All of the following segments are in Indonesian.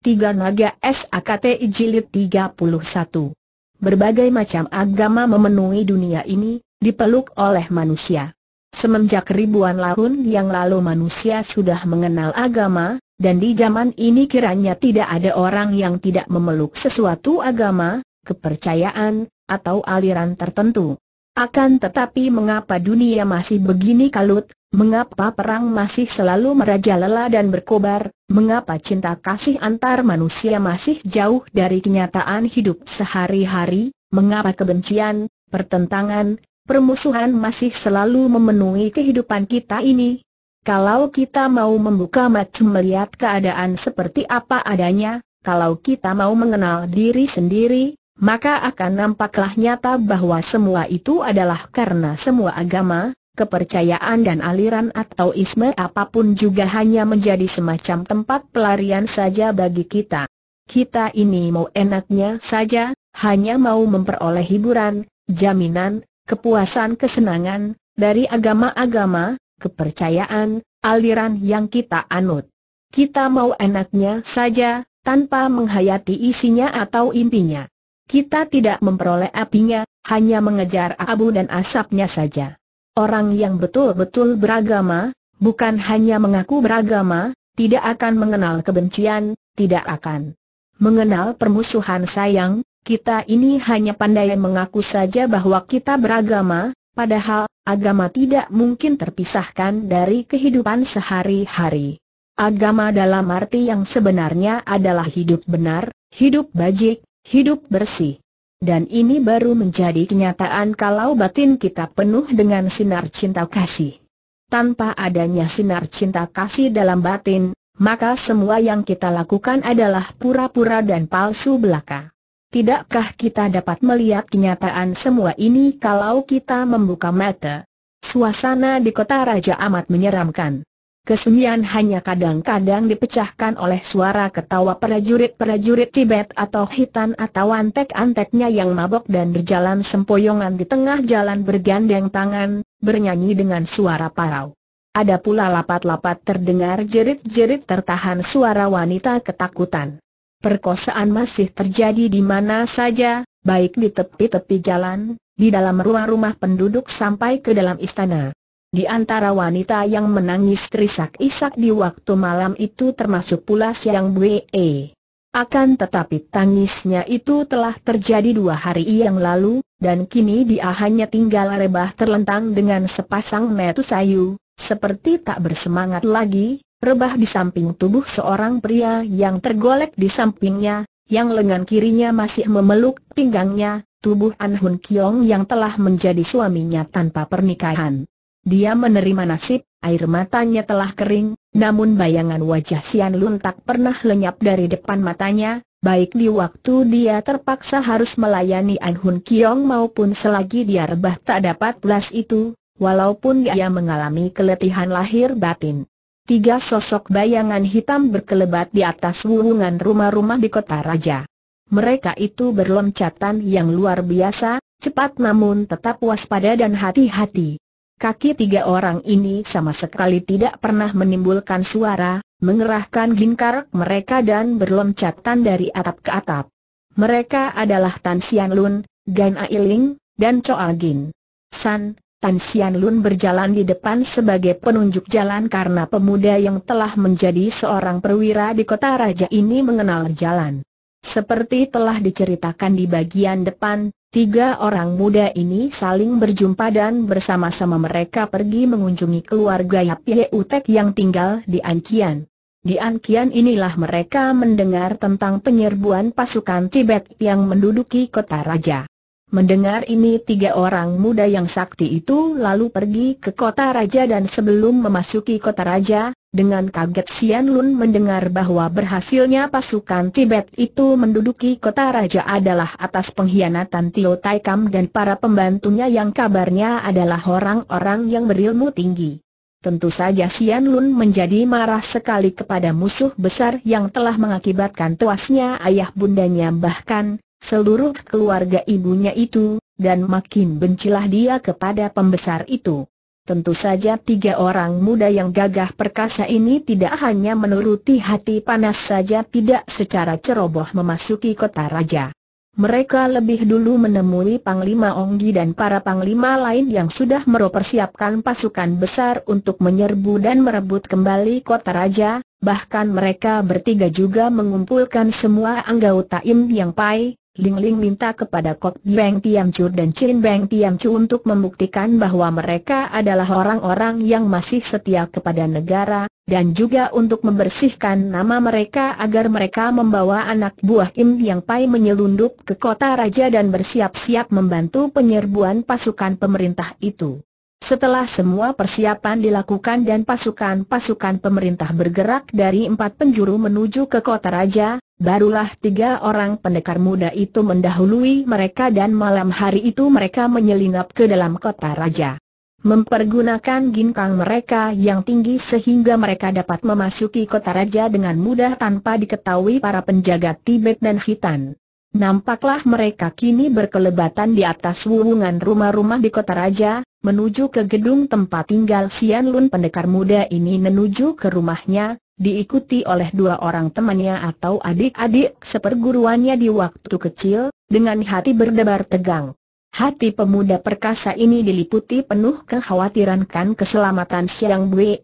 Tiga Naga SAKTI Jilid 31 Berbagai macam agama memenuhi dunia ini, dipeluk oleh manusia. Semenjak ribuan tahun yang lalu manusia sudah mengenal agama, dan di zaman ini kiranya tidak ada orang yang tidak memeluk sesuatu agama, kepercayaan, atau aliran tertentu. Akan tetapi mengapa dunia masih begini kalut, Mengapa perang masih selalu merajalela dan berkobar? Mengapa cinta kasih antar manusia masih jauh dari kenyataan hidup sehari-hari? Mengapa kebencian, pertentangan, permusuhan masih selalu memenuhi kehidupan kita ini? Kalau kita mau membuka mata melihat keadaan seperti apa adanya, kalau kita mau mengenal diri sendiri, maka akan nampaklah nyata bahwa semua itu adalah karena semua agama, kepercayaan dan aliran atau isme apapun juga hanya menjadi semacam tempat pelarian saja bagi kita. Kita ini mau enaknya saja, hanya mau memperoleh hiburan, jaminan, kepuasan kesenangan, dari agama-agama, kepercayaan, aliran yang kita anut. Kita mau enaknya saja, tanpa menghayati isinya atau intinya. Kita tidak memperoleh apinya, hanya mengejar abu dan asapnya saja. Orang yang betul-betul beragama, bukan hanya mengaku beragama, tidak akan mengenal kebencian, tidak akan mengenal permusuhan sayang, kita ini hanya pandai mengaku saja bahwa kita beragama, padahal agama tidak mungkin terpisahkan dari kehidupan sehari-hari. Agama dalam arti yang sebenarnya adalah hidup benar, hidup bajik, hidup bersih. Dan ini baru menjadi kenyataan kalau batin kita penuh dengan sinar cinta kasih. Tanpa adanya sinar cinta kasih dalam batin, maka semua yang kita lakukan adalah pura-pura dan palsu belaka. Tidakkah kita dapat melihat kenyataan semua ini kalau kita membuka mata? Suasana di kota Raja amat menyeramkan. Kesunyian hanya kadang-kadang dipecahkan oleh suara ketawa prajurit-prajurit Tibet atau hitan atau antek-anteknya yang mabok dan berjalan sempoyongan di tengah jalan bergandeng tangan, bernyanyi dengan suara parau. Ada pula lapat-lapat terdengar jerit-jerit tertahan suara wanita ketakutan. Perkosaan masih terjadi di mana saja, baik di tepi-tepi jalan, di dalam ruang rumah penduduk sampai ke dalam istana. Di antara wanita yang menangis terisak-isak di waktu malam itu termasuk pula Siang Bae. Akan tetapi tangisnya itu telah terjadi dua hari yang lalu, dan kini dia hanya tinggal rebah terlentang dengan sepasang metu sayu, seperti tak bersemangat lagi, rebah di samping tubuh seorang pria yang tergolek di sampingnya, yang lengan kirinya masih memeluk pinggangnya, tubuh Anhun Hun Kiong yang telah menjadi suaminya tanpa pernikahan. Dia menerima nasib, air matanya telah kering, namun bayangan wajah Sian Lun tak pernah lenyap dari depan matanya, baik di waktu dia terpaksa harus melayani An Hun Kiong maupun selagi dia rebah tak dapat belas itu, walaupun dia mengalami keletihan lahir batin. Tiga sosok bayangan hitam berkelebat di atas wuhungan rumah-rumah di kota raja. Mereka itu berloncatan yang luar biasa, cepat namun tetap waspada dan hati-hati. Kaki tiga orang ini sama sekali tidak pernah menimbulkan suara, mengerahkan lingkar mereka dan berloncatan dari atap ke atap. Mereka adalah Tan Xian Lun, Gan Ailing, dan Choa Gin. San, Tan Xian Lun berjalan di depan sebagai penunjuk jalan karena pemuda yang telah menjadi seorang perwira di kota raja ini mengenal jalan. Seperti telah diceritakan di bagian depan, Tiga orang muda ini saling berjumpa dan bersama-sama mereka pergi mengunjungi keluarga Yap Utek yang tinggal di Ankian. Di Ankian inilah mereka mendengar tentang penyerbuan pasukan Tibet yang menduduki kota raja. Mendengar ini tiga orang muda yang sakti itu lalu pergi ke kota raja dan sebelum memasuki kota raja, dengan kaget Sian Lun mendengar bahwa berhasilnya pasukan Tibet itu menduduki kota raja adalah atas pengkhianatan Tio Tai Kam dan para pembantunya yang kabarnya adalah orang-orang yang berilmu tinggi. Tentu saja Sian Lun menjadi marah sekali kepada musuh besar yang telah mengakibatkan tuasnya ayah bundanya bahkan seluruh keluarga ibunya itu, dan makin bencilah dia kepada pembesar itu. Tentu saja tiga orang muda yang gagah perkasa ini tidak hanya menuruti hati panas saja tidak secara ceroboh memasuki kota raja. Mereka lebih dulu menemui Panglima Onggi dan para panglima lain yang sudah meropersiapkan pasukan besar untuk menyerbu dan merebut kembali kota raja, bahkan mereka bertiga juga mengumpulkan semua anggota Im Yang Pai, Ling Ling minta kepada Kok Beng Tiam Chu dan Chin Beng Tiam Chu untuk membuktikan bahwa mereka adalah orang-orang yang masih setia kepada negara, dan juga untuk membersihkan nama mereka agar mereka membawa anak buah Im Yang Pai menyelundup ke kota raja dan bersiap-siap membantu penyerbuan pasukan pemerintah itu. Setelah semua persiapan dilakukan dan pasukan-pasukan pemerintah bergerak dari empat penjuru menuju ke kota raja, Barulah tiga orang pendekar muda itu mendahului mereka dan malam hari itu mereka menyelinap ke dalam kota raja. Mempergunakan ginkang mereka yang tinggi sehingga mereka dapat memasuki kota raja dengan mudah tanpa diketahui para penjaga Tibet dan Khitan. Nampaklah mereka kini berkelebatan di atas wuwungan rumah-rumah di kota raja, menuju ke gedung tempat tinggal Sian Lun pendekar muda ini menuju ke rumahnya, diikuti oleh dua orang temannya atau adik-adik seperguruannya di waktu kecil, dengan hati berdebar tegang. Hati pemuda perkasa ini diliputi penuh kekhawatiran kan keselamatan Siang Bwe.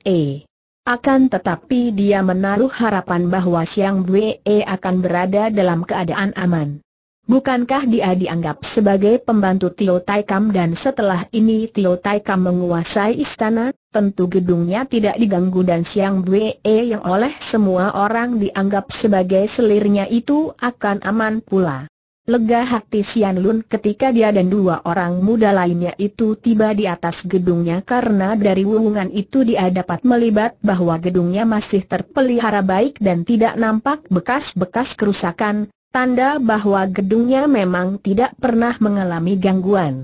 Akan tetapi dia menaruh harapan bahwa Siang Bwe akan berada dalam keadaan aman. Bukankah dia dianggap sebagai pembantu Tio Tai dan setelah ini Tio Tai menguasai istana? tentu gedungnya tidak diganggu dan Siang Bwe yang oleh semua orang dianggap sebagai selirnya itu akan aman pula. Lega hati Sian Lun ketika dia dan dua orang muda lainnya itu tiba di atas gedungnya karena dari wungan itu dia dapat melibat bahwa gedungnya masih terpelihara baik dan tidak nampak bekas-bekas kerusakan, tanda bahwa gedungnya memang tidak pernah mengalami gangguan.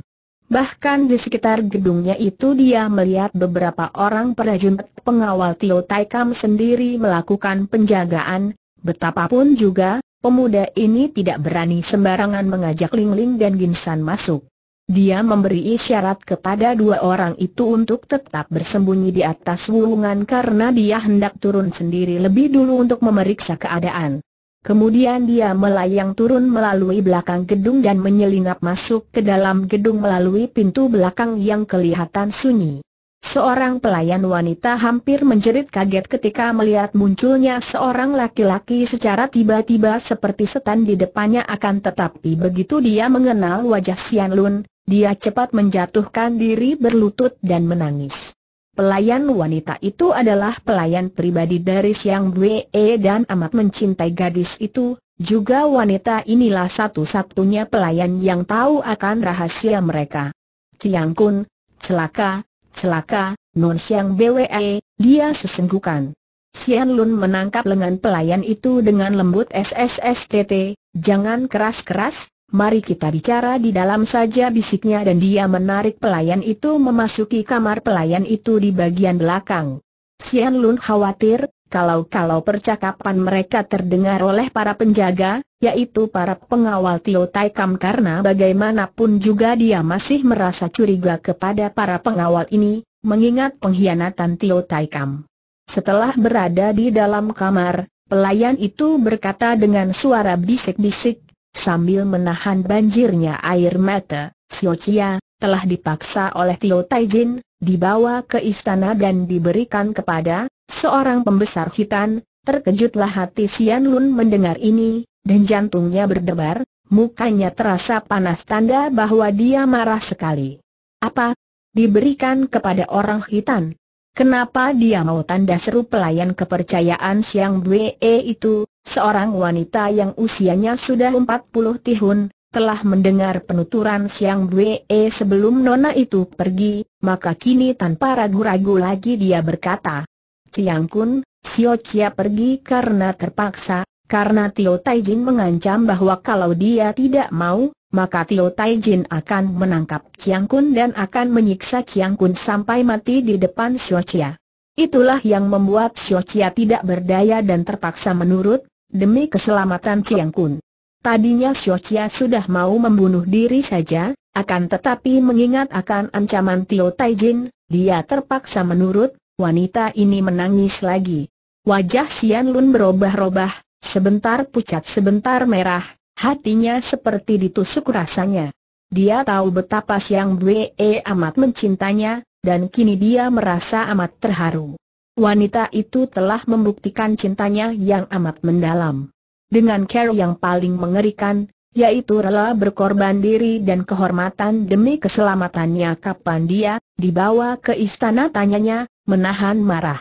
Bahkan di sekitar gedungnya itu dia melihat beberapa orang perajin pengawal Tio Taikam sendiri melakukan penjagaan, betapapun juga, pemuda ini tidak berani sembarangan mengajak Ling Ling dan Ginsan masuk. Dia memberi isyarat kepada dua orang itu untuk tetap bersembunyi di atas wulungan karena dia hendak turun sendiri lebih dulu untuk memeriksa keadaan. Kemudian dia melayang turun melalui belakang gedung dan menyelinap masuk ke dalam gedung melalui pintu belakang yang kelihatan sunyi. Seorang pelayan wanita hampir menjerit kaget ketika melihat munculnya seorang laki-laki secara tiba-tiba seperti setan di depannya akan tetapi begitu dia mengenal wajah Sian Lun, dia cepat menjatuhkan diri berlutut dan menangis. Pelayan wanita itu adalah pelayan pribadi dari Siang Bwe dan amat mencintai gadis itu, juga wanita inilah satu-satunya pelayan yang tahu akan rahasia mereka. Siang Kun, celaka, celaka, non Siang Bwe, dia sesenggukan. Sian Lun menangkap lengan pelayan itu dengan lembut SSSTT, jangan keras-keras, Mari kita bicara di dalam saja bisiknya dan dia menarik pelayan itu memasuki kamar pelayan itu di bagian belakang. Sian Lun khawatir, kalau-kalau percakapan mereka terdengar oleh para penjaga, yaitu para pengawal Tio Tai Kam karena bagaimanapun juga dia masih merasa curiga kepada para pengawal ini, mengingat pengkhianatan Tio Tai Kam. Setelah berada di dalam kamar, pelayan itu berkata dengan suara bisik-bisik, Sambil menahan banjirnya air mata, Xiao Chia, telah dipaksa oleh Tio Taijin, dibawa ke istana dan diberikan kepada seorang pembesar hitam. terkejutlah hati Sian Lun mendengar ini, dan jantungnya berdebar, mukanya terasa panas tanda bahwa dia marah sekali. Apa? Diberikan kepada orang hitam? Kenapa dia mau tanda seru pelayan kepercayaan Xiang Wei itu, Seorang wanita yang usianya sudah 40 tahun, telah mendengar penuturan Siang Bwe e sebelum Nona itu pergi, maka kini tanpa ragu-ragu lagi dia berkata, Siang Kun, Sio Chia pergi karena terpaksa, karena Tio Taijin mengancam bahwa kalau dia tidak mau, maka Tio Taijin akan menangkap Siang Kun dan akan menyiksa Siang Kun sampai mati di depan Xiao Chia. Itulah yang membuat Xiao Chia tidak berdaya dan terpaksa menurut, demi keselamatan Chiang Kun. Tadinya Xiao Chia sudah mau membunuh diri saja, akan tetapi mengingat akan ancaman Tio Tai Jin, dia terpaksa menurut, wanita ini menangis lagi. Wajah Xian Lun berubah-ubah, sebentar pucat sebentar merah, hatinya seperti ditusuk rasanya. Dia tahu betapa Xiang E amat mencintanya, dan kini dia merasa amat terharu wanita itu telah membuktikan cintanya yang amat mendalam. Dengan care yang paling mengerikan, yaitu rela berkorban diri dan kehormatan demi keselamatannya kapan dia, dibawa ke istana tanyanya, menahan marah.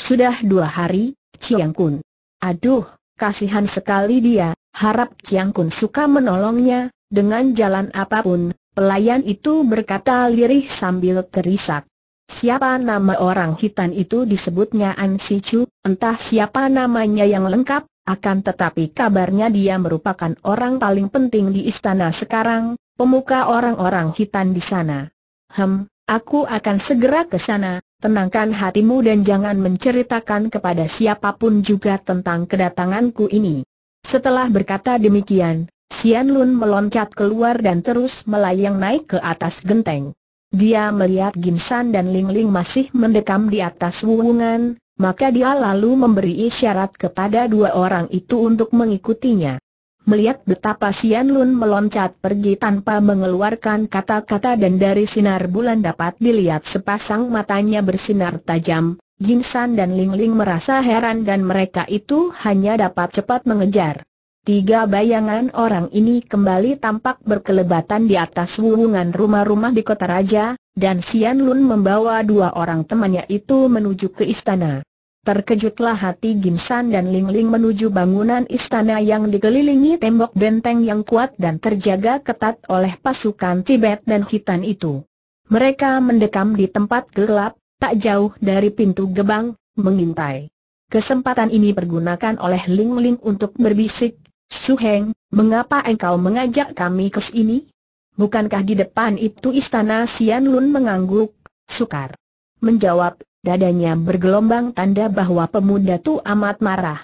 Sudah dua hari, Chiang Kun. Aduh, kasihan sekali dia, harap Chiang Kun suka menolongnya, dengan jalan apapun, pelayan itu berkata lirih sambil terisak. Siapa nama orang hitam itu disebutnya An Si Chu, entah siapa namanya yang lengkap, akan tetapi kabarnya dia merupakan orang paling penting di istana sekarang, pemuka orang-orang hitam di sana. Hem, aku akan segera ke sana, tenangkan hatimu dan jangan menceritakan kepada siapapun juga tentang kedatanganku ini. Setelah berkata demikian, Xian Lun meloncat keluar dan terus melayang naik ke atas genteng. Dia melihat Gimsan dan Ling Ling masih mendekam di atas wuwungan, maka dia lalu memberi isyarat kepada dua orang itu untuk mengikutinya. Melihat betapa Sian Lun meloncat pergi tanpa mengeluarkan kata-kata dan dari sinar bulan dapat dilihat sepasang matanya bersinar tajam, Gimsan dan Ling Ling merasa heran dan mereka itu hanya dapat cepat mengejar. Tiga bayangan orang ini kembali tampak berkelebatan di atas wungan rumah-rumah di kota raja, dan Sian Lun membawa dua orang temannya itu menuju ke istana. Terkejutlah hati Gimsan dan Ling Ling menuju bangunan istana yang dikelilingi tembok benteng yang kuat dan terjaga ketat oleh pasukan Tibet dan Hitan itu. Mereka mendekam di tempat gelap, tak jauh dari pintu gebang, mengintai. Kesempatan ini pergunakan oleh Ling Ling untuk berbisik Suheng, mengapa engkau mengajak kami ke sini? Bukankah di depan itu istana Sian Lun mengangguk, sukar? Menjawab, dadanya bergelombang tanda bahwa pemuda itu amat marah.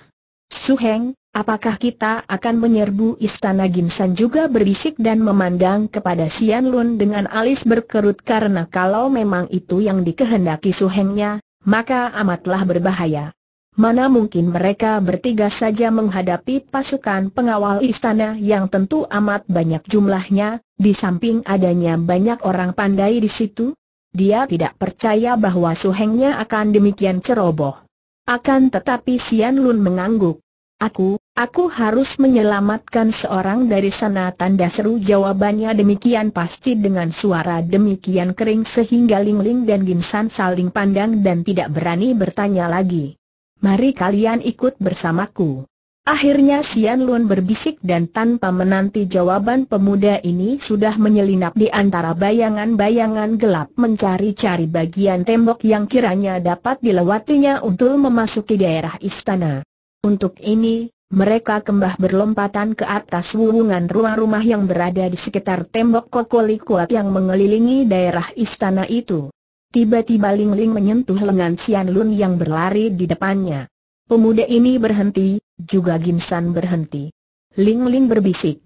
Suheng, apakah kita akan menyerbu istana Gimsan juga berbisik dan memandang kepada Sian Lun dengan alis berkerut karena kalau memang itu yang dikehendaki Suhengnya, maka amatlah berbahaya. Mana mungkin mereka bertiga saja menghadapi pasukan pengawal istana yang tentu amat banyak jumlahnya, di samping adanya banyak orang pandai di situ? Dia tidak percaya bahwa suhengnya akan demikian ceroboh. Akan tetapi Sian Lun mengangguk. Aku, aku harus menyelamatkan seorang dari sana tanda seru jawabannya demikian pasti dengan suara demikian kering sehingga Ling Ling dan Ginsan saling pandang dan tidak berani bertanya lagi mari kalian ikut bersamaku. Akhirnya Sian Lun berbisik dan tanpa menanti jawaban pemuda ini sudah menyelinap di antara bayangan-bayangan gelap mencari-cari bagian tembok yang kiranya dapat dilewatinya untuk memasuki daerah istana. Untuk ini, mereka kembah berlompatan ke atas wuwungan rumah-rumah yang berada di sekitar tembok kokoli kuat yang mengelilingi daerah istana itu. Tiba-tiba Ling Ling menyentuh lengan Sian Lun yang berlari di depannya. Pemuda ini berhenti, juga Ginsan berhenti. Ling Ling berbisik.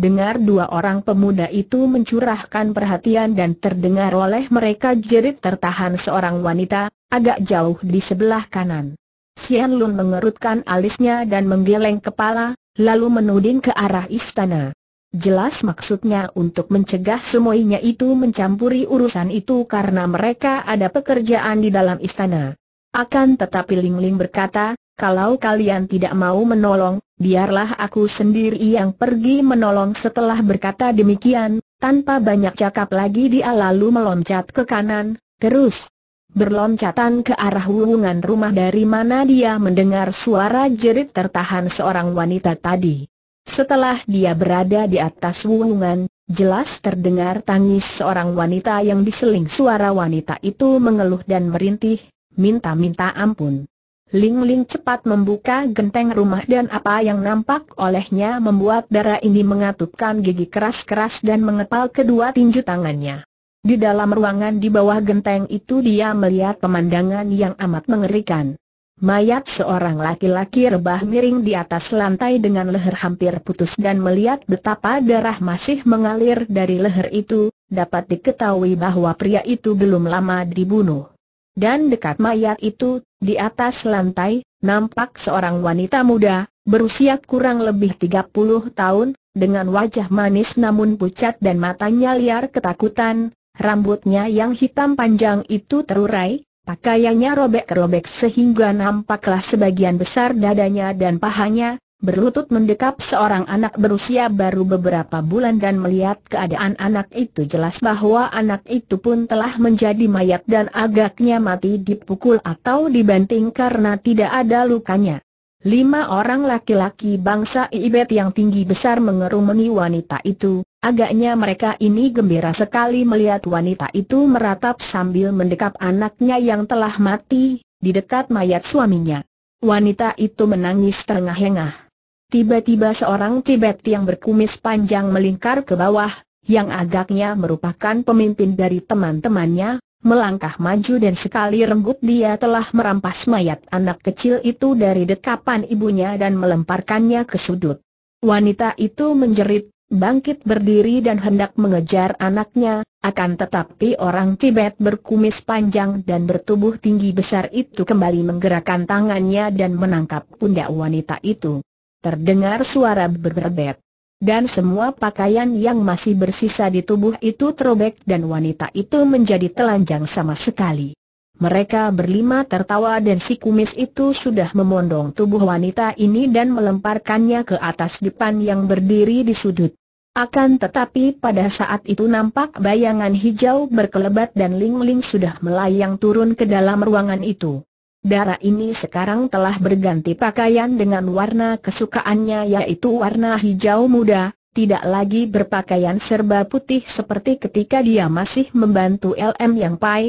Dengar dua orang pemuda itu mencurahkan perhatian dan terdengar oleh mereka jerit tertahan seorang wanita, agak jauh di sebelah kanan. Sian Lun mengerutkan alisnya dan menggeleng kepala, lalu menuding ke arah istana. Jelas maksudnya untuk mencegah semuanya itu mencampuri urusan itu karena mereka ada pekerjaan di dalam istana. Akan tetapi Ling Ling berkata, kalau kalian tidak mau menolong, biarlah aku sendiri yang pergi menolong setelah berkata demikian, tanpa banyak cakap lagi dia lalu meloncat ke kanan, terus berloncatan ke arah hubungan rumah dari mana dia mendengar suara jerit tertahan seorang wanita tadi. Setelah dia berada di atas wungan, jelas terdengar tangis seorang wanita yang diseling suara wanita itu mengeluh dan merintih, minta-minta ampun. Ling Ling cepat membuka genteng rumah dan apa yang nampak olehnya membuat darah ini mengatupkan gigi keras-keras dan mengepal kedua tinju tangannya. Di dalam ruangan di bawah genteng itu dia melihat pemandangan yang amat mengerikan. Mayat seorang laki-laki rebah miring di atas lantai dengan leher hampir putus dan melihat betapa darah masih mengalir dari leher itu, dapat diketahui bahwa pria itu belum lama dibunuh. Dan dekat mayat itu, di atas lantai, nampak seorang wanita muda, berusia kurang lebih 30 tahun, dengan wajah manis namun pucat dan matanya liar ketakutan, rambutnya yang hitam panjang itu terurai, Pakaiannya robek-robek sehingga nampaklah sebagian besar dadanya dan pahanya, berlutut mendekap seorang anak berusia baru beberapa bulan dan melihat keadaan anak itu jelas bahwa anak itu pun telah menjadi mayat dan agaknya mati dipukul atau dibanting karena tidak ada lukanya. Lima orang laki-laki bangsa Ibet yang tinggi besar mengerumuni wanita itu, Agaknya mereka ini gembira sekali melihat wanita itu meratap sambil mendekap anaknya yang telah mati, di dekat mayat suaminya. Wanita itu menangis terengah-engah. Tiba-tiba seorang Tibet yang berkumis panjang melingkar ke bawah, yang agaknya merupakan pemimpin dari teman-temannya, melangkah maju dan sekali renggut dia telah merampas mayat anak kecil itu dari dekapan ibunya dan melemparkannya ke sudut. Wanita itu menjerit bangkit berdiri dan hendak mengejar anaknya, akan tetapi orang Tibet berkumis panjang dan bertubuh tinggi besar itu kembali menggerakkan tangannya dan menangkap pundak wanita itu. Terdengar suara berberbet. Dan semua pakaian yang masih bersisa di tubuh itu terobek dan wanita itu menjadi telanjang sama sekali. Mereka berlima tertawa dan si kumis itu sudah memondong tubuh wanita ini dan melemparkannya ke atas depan yang berdiri di sudut. Akan tetapi pada saat itu nampak bayangan hijau berkelebat dan Ling Ling sudah melayang turun ke dalam ruangan itu. Darah ini sekarang telah berganti pakaian dengan warna kesukaannya yaitu warna hijau muda, tidak lagi berpakaian serba putih seperti ketika dia masih membantu LM Yang Pai,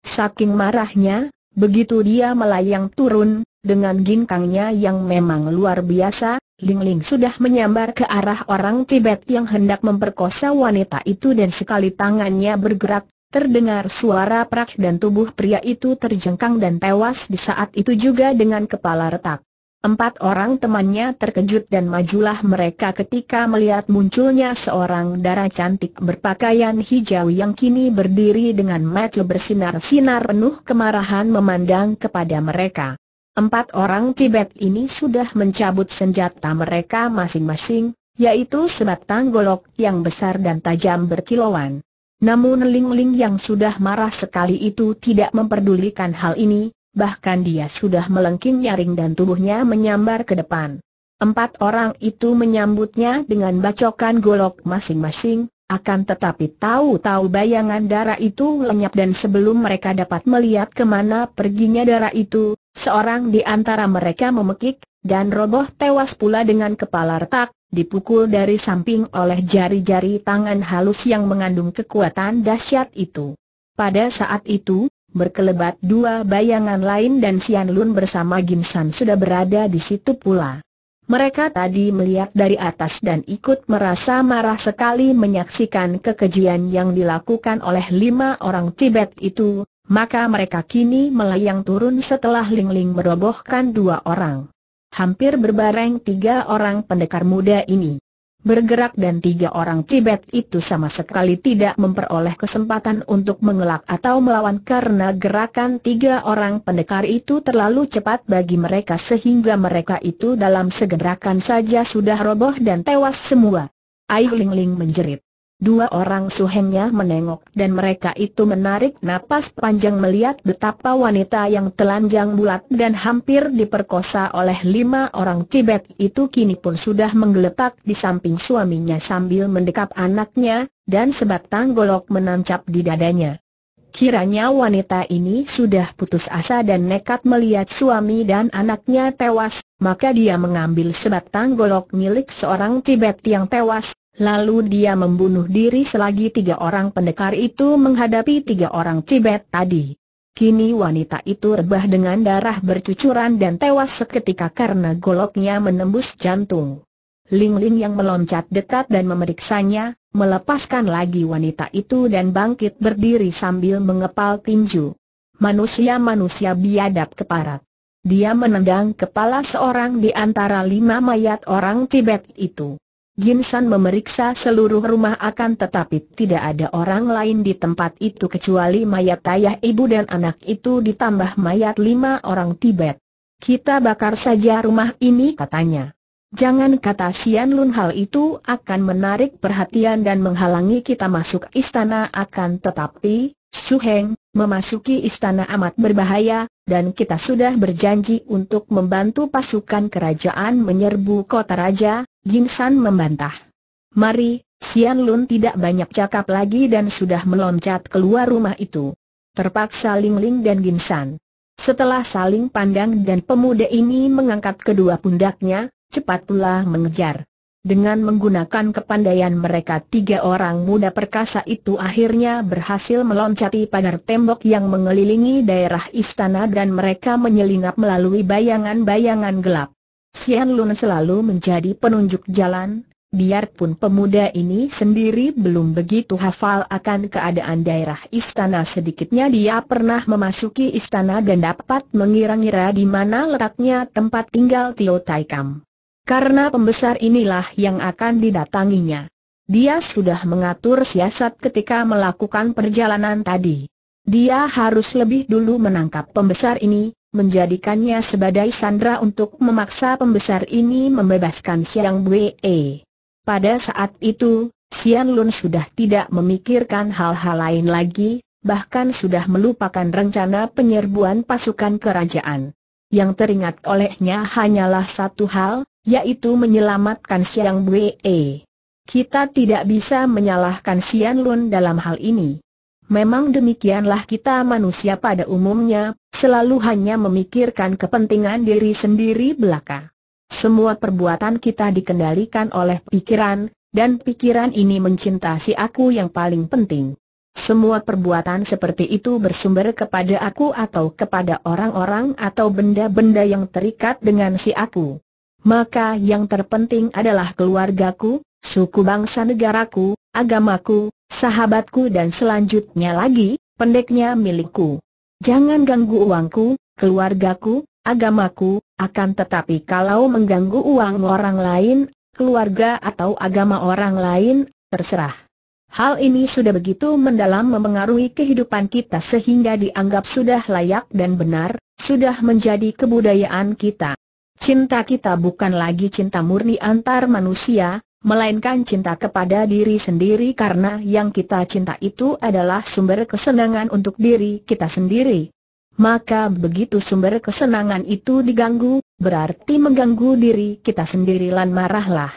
Saking marahnya, begitu dia melayang turun, dengan ginkangnya yang memang luar biasa, Ling Ling sudah menyambar ke arah orang Tibet yang hendak memperkosa wanita itu dan sekali tangannya bergerak, Terdengar suara prak dan tubuh pria itu terjengkang dan tewas di saat itu juga dengan kepala retak. Empat orang temannya terkejut dan majulah mereka ketika melihat munculnya seorang darah cantik berpakaian hijau yang kini berdiri dengan mata bersinar-sinar penuh kemarahan memandang kepada mereka. Empat orang Tibet ini sudah mencabut senjata mereka masing-masing, yaitu sebatang golok yang besar dan tajam berkilauan. Namun Ling Ling yang sudah marah sekali itu tidak memperdulikan hal ini, bahkan dia sudah melengking nyaring dan tubuhnya menyambar ke depan. Empat orang itu menyambutnya dengan bacokan golok masing-masing, akan tetapi tahu-tahu bayangan darah itu lenyap dan sebelum mereka dapat melihat kemana perginya darah itu, seorang di antara mereka memekik, dan roboh tewas pula dengan kepala retak, dipukul dari samping oleh jari-jari tangan halus yang mengandung kekuatan dahsyat itu. Pada saat itu, Berkelebat dua bayangan lain dan Sian Lun bersama Gim San sudah berada di situ pula. Mereka tadi melihat dari atas dan ikut merasa marah sekali menyaksikan kekejian yang dilakukan oleh lima orang Tibet itu, maka mereka kini melayang turun setelah Ling Ling merobohkan dua orang. Hampir berbareng tiga orang pendekar muda ini bergerak dan tiga orang Tibet itu sama sekali tidak memperoleh kesempatan untuk mengelak atau melawan karena gerakan tiga orang pendekar itu terlalu cepat bagi mereka sehingga mereka itu dalam segerakan saja sudah roboh dan tewas semua. Ai Ling Ling menjerit. Dua orang suhengnya menengok dan mereka itu menarik napas panjang melihat betapa wanita yang telanjang bulat dan hampir diperkosa oleh lima orang Tibet itu kini pun sudah menggeletak di samping suaminya sambil mendekap anaknya, dan sebatang golok menancap di dadanya. Kiranya wanita ini sudah putus asa dan nekat melihat suami dan anaknya tewas, maka dia mengambil sebatang golok milik seorang Tibet yang tewas, Lalu dia membunuh diri selagi tiga orang pendekar itu menghadapi tiga orang Tibet tadi. Kini wanita itu rebah dengan darah bercucuran dan tewas seketika karena goloknya menembus jantung. Ling Ling yang meloncat dekat dan memeriksanya, melepaskan lagi wanita itu dan bangkit berdiri sambil mengepal tinju. Manusia-manusia biadab keparat. Dia menendang kepala seorang di antara lima mayat orang Tibet itu. Ginsan memeriksa seluruh rumah akan tetapi tidak ada orang lain di tempat itu kecuali mayat ayah ibu dan anak itu ditambah mayat lima orang Tibet. Kita bakar saja rumah ini katanya. Jangan kata Sian Lun hal itu akan menarik perhatian dan menghalangi kita masuk istana akan tetapi, Su Heng, memasuki istana amat berbahaya, dan kita sudah berjanji untuk membantu pasukan kerajaan menyerbu kota raja, Jin San membantah. Mari, Sian Lun tidak banyak cakap lagi dan sudah meloncat keluar rumah itu. Terpaksa Ling Ling dan Jin San. Setelah saling pandang dan pemuda ini mengangkat kedua pundaknya, cepat pula mengejar. Dengan menggunakan kepandaian mereka tiga orang muda perkasa itu akhirnya berhasil meloncati pagar tembok yang mengelilingi daerah istana dan mereka menyelinap melalui bayangan-bayangan gelap. Sian Lun selalu menjadi penunjuk jalan, biarpun pemuda ini sendiri belum begitu hafal akan keadaan daerah istana sedikitnya dia pernah memasuki istana dan dapat mengira-ngira di mana letaknya tempat tinggal Tio Taikam. Karena pembesar inilah yang akan didatanginya. Dia sudah mengatur siasat ketika melakukan perjalanan tadi. Dia harus lebih dulu menangkap pembesar ini, menjadikannya sebagai sandra untuk memaksa pembesar ini membebaskan Siang Wei. Pada saat itu, Sian Lun sudah tidak memikirkan hal-hal lain lagi, bahkan sudah melupakan rencana penyerbuan pasukan kerajaan. Yang teringat olehnya hanyalah satu hal, yaitu menyelamatkan Siang Wei. Kita tidak bisa menyalahkan Sian Lun dalam hal ini. Memang demikianlah kita manusia pada umumnya, selalu hanya memikirkan kepentingan diri sendiri belaka. Semua perbuatan kita dikendalikan oleh pikiran, dan pikiran ini mencinta si aku yang paling penting. Semua perbuatan seperti itu bersumber kepada aku atau kepada orang-orang atau benda-benda yang terikat dengan si aku. Maka yang terpenting adalah keluargaku, suku bangsa negaraku, agamaku, sahabatku dan selanjutnya lagi, pendeknya milikku. Jangan ganggu uangku, keluargaku, agamaku, akan tetapi kalau mengganggu uang orang lain, keluarga atau agama orang lain, terserah. Hal ini sudah begitu mendalam memengaruhi kehidupan kita sehingga dianggap sudah layak dan benar, sudah menjadi kebudayaan kita. Cinta kita bukan lagi cinta murni antar manusia, melainkan cinta kepada diri sendiri karena yang kita cinta itu adalah sumber kesenangan untuk diri kita sendiri. Maka begitu sumber kesenangan itu diganggu, berarti mengganggu diri kita sendiri lan marahlah.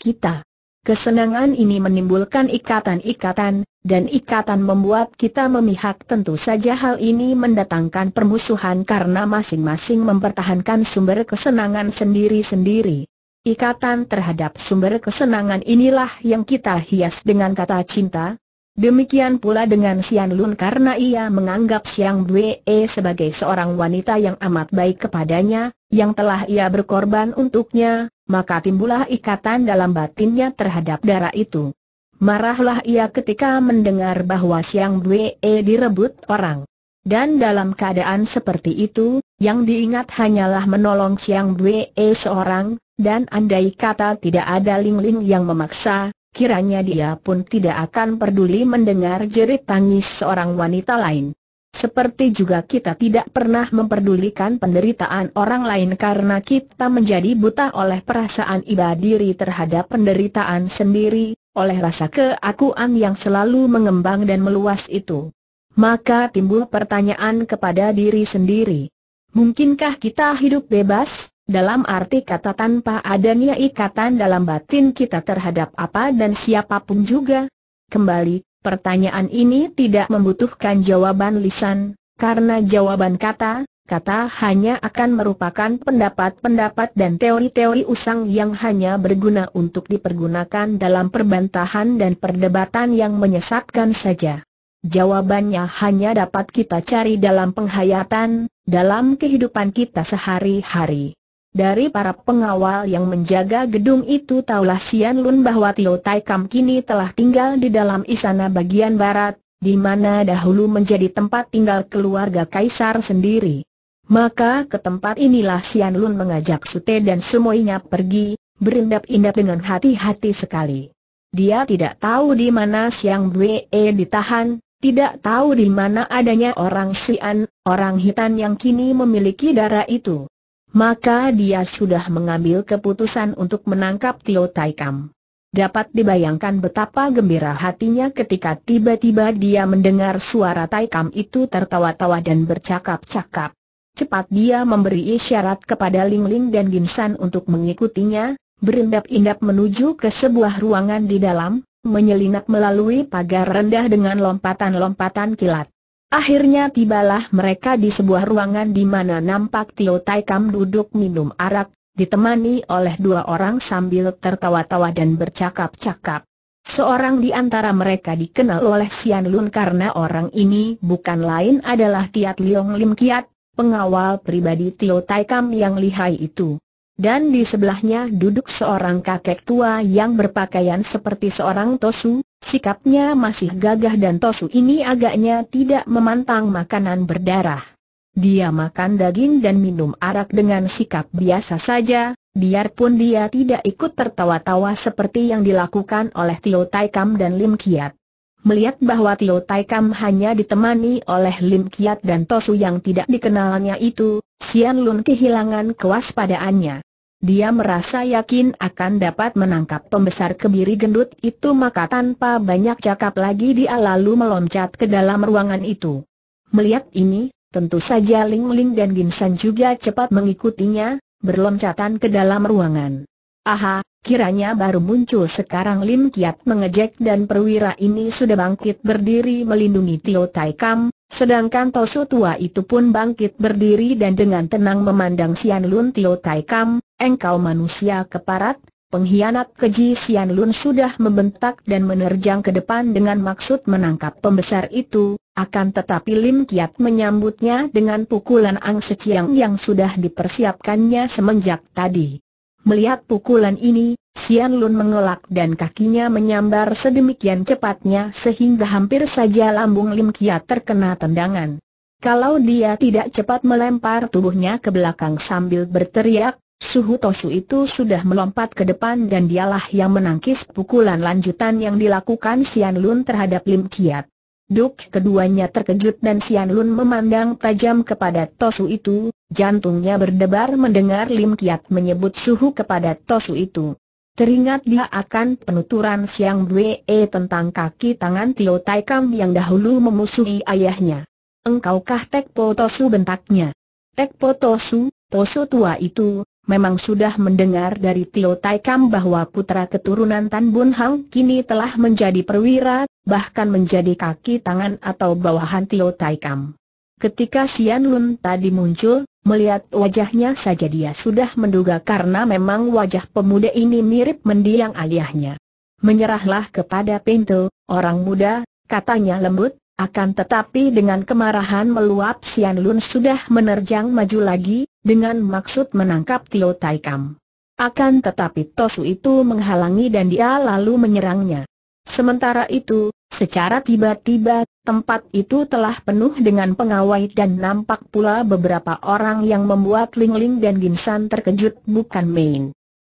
Kita. Kesenangan ini menimbulkan ikatan-ikatan, dan ikatan membuat kita memihak tentu saja hal ini mendatangkan permusuhan karena masing-masing mempertahankan sumber kesenangan sendiri-sendiri. Ikatan terhadap sumber kesenangan inilah yang kita hias dengan kata cinta. Demikian pula dengan Sian Lun karena ia menganggap Siang Bwe sebagai seorang wanita yang amat baik kepadanya, yang telah ia berkorban untuknya, maka timbullah ikatan dalam batinnya terhadap darah itu. Marahlah ia ketika mendengar bahwa Siang Bwe direbut orang. Dan dalam keadaan seperti itu, yang diingat hanyalah menolong Siang Bwe eh, seorang, dan andai kata tidak ada Ling Ling yang memaksa, kiranya dia pun tidak akan peduli mendengar jerit tangis seorang wanita lain. Seperti juga kita tidak pernah memperdulikan penderitaan orang lain karena kita menjadi buta oleh perasaan iba diri terhadap penderitaan sendiri, oleh rasa keakuan yang selalu mengembang dan meluas itu maka timbul pertanyaan kepada diri sendiri. Mungkinkah kita hidup bebas, dalam arti kata tanpa adanya ikatan dalam batin kita terhadap apa dan siapapun juga? Kembali, pertanyaan ini tidak membutuhkan jawaban lisan, karena jawaban kata, kata hanya akan merupakan pendapat-pendapat dan teori-teori usang yang hanya berguna untuk dipergunakan dalam perbantahan dan perdebatan yang menyesatkan saja. Jawabannya hanya dapat kita cari dalam penghayatan, dalam kehidupan kita sehari-hari. Dari para pengawal yang menjaga gedung itu taulah Sian Lun bahwa Tio Tai Kam kini telah tinggal di dalam istana bagian barat, di mana dahulu menjadi tempat tinggal keluarga kaisar sendiri. Maka ke tempat inilah Sian Lun mengajak Sute dan semuanya pergi, berindap-indap dengan hati-hati sekali. Dia tidak tahu di mana Siang Bwe ditahan, tidak tahu di mana adanya orang Sian, orang hitan yang kini memiliki darah itu. Maka dia sudah mengambil keputusan untuk menangkap Tio Taikam. Dapat dibayangkan betapa gembira hatinya ketika tiba-tiba dia mendengar suara Taikam itu tertawa-tawa dan bercakap-cakap. Cepat dia memberi isyarat kepada Ling Ling dan Ginsan untuk mengikutinya, berendap-endap menuju ke sebuah ruangan di dalam, menyelinap melalui pagar rendah dengan lompatan-lompatan kilat. Akhirnya tibalah mereka di sebuah ruangan di mana nampak Tio Taikam duduk minum arak, ditemani oleh dua orang sambil tertawa-tawa dan bercakap-cakap. Seorang di antara mereka dikenal oleh Sian Lun karena orang ini bukan lain adalah Kiat Liong Lim Kiat, pengawal pribadi Tio Taikam yang lihai itu. Dan di sebelahnya duduk seorang kakek tua yang berpakaian seperti seorang tosu, sikapnya masih gagah dan tosu ini agaknya tidak memantang makanan berdarah. Dia makan daging dan minum arak dengan sikap biasa saja, biarpun dia tidak ikut tertawa-tawa seperti yang dilakukan oleh Tio Taikam dan Lim Kiat. Melihat bahwa Tio Taikam hanya ditemani oleh Lim Kiat dan Tosu yang tidak dikenalnya itu, Sian Lun kehilangan kewaspadaannya. Dia merasa yakin akan dapat menangkap pembesar kebiri gendut itu maka tanpa banyak cakap lagi dia lalu meloncat ke dalam ruangan itu. Melihat ini, tentu saja Ling Ling dan Ginsan juga cepat mengikutinya, berloncatan ke dalam ruangan. Aha, kiranya baru muncul sekarang Lim Kiat mengejek dan perwira ini sudah bangkit berdiri melindungi Tio Tai Kam, Sedangkan Tosu tua itu pun bangkit berdiri dan dengan tenang memandang Sian Lun Tio Tai Kam, engkau manusia keparat, pengkhianat keji Sian Lun sudah membentak dan menerjang ke depan dengan maksud menangkap pembesar itu, akan tetapi Lim Kiat menyambutnya dengan pukulan Ang Seciang yang sudah dipersiapkannya semenjak tadi. Melihat pukulan ini, Sian Lun mengelak dan kakinya menyambar sedemikian cepatnya sehingga hampir saja lambung Lim Kiat terkena tendangan. Kalau dia tidak cepat melempar tubuhnya ke belakang sambil berteriak, Suhu Tosu itu sudah melompat ke depan dan dialah yang menangkis pukulan lanjutan yang dilakukan Sian Lun terhadap Lim Kiat. Duk keduanya terkejut dan Sian Lun memandang tajam kepada Tosu itu, jantungnya berdebar mendengar Lim Kiat menyebut suhu kepada Tosu itu. Teringat dia akan penuturan Siang Bwe e tentang kaki tangan Tio Taikam yang dahulu memusuhi ayahnya. Engkaukah Tekpo Tosu bentaknya? Tekpo Tosu, Tosu tua itu, memang sudah mendengar dari Tio Taikam bahwa putra keturunan Tan Bun Hang kini telah menjadi perwira bahkan menjadi kaki tangan atau bawahan Tio Tai Kam. Ketika Sian Lun tadi muncul, melihat wajahnya saja dia sudah menduga karena memang wajah pemuda ini mirip mendiang ayahnya. Menyerahlah kepada pintu, orang muda, katanya lembut, akan tetapi dengan kemarahan meluap Sian Lun sudah menerjang maju lagi, dengan maksud menangkap Tio Tai Kam. Akan tetapi Tosu itu menghalangi dan dia lalu menyerangnya. Sementara itu, Secara tiba-tiba, tempat itu telah penuh dengan pengawai dan nampak pula beberapa orang yang membuat Ling Ling dan Ginsan terkejut bukan main.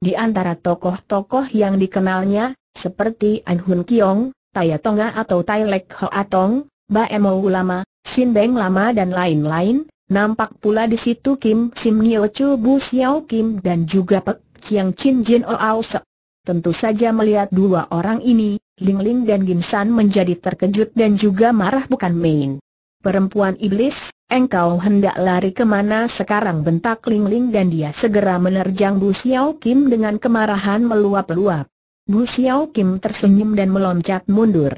Di antara tokoh-tokoh yang dikenalnya, seperti An Hun Kiong, Taya Tonga atau Tai Lek Hoa Tong, Ba Emo Ulama, Sin Beng Lama dan lain-lain, nampak pula di situ Kim Sim Nyo Chu Bu Xiao Kim dan juga Pek Chiang Chin Jin O Ao Sek. Tentu saja melihat dua orang ini, Lingling dan Gimsan menjadi terkejut dan juga marah bukan main. Perempuan iblis, engkau hendak lari kemana sekarang bentak Lingling dan dia segera menerjang Bu Xiao Kim dengan kemarahan meluap-luap. Bu Xiao Kim tersenyum dan meloncat mundur.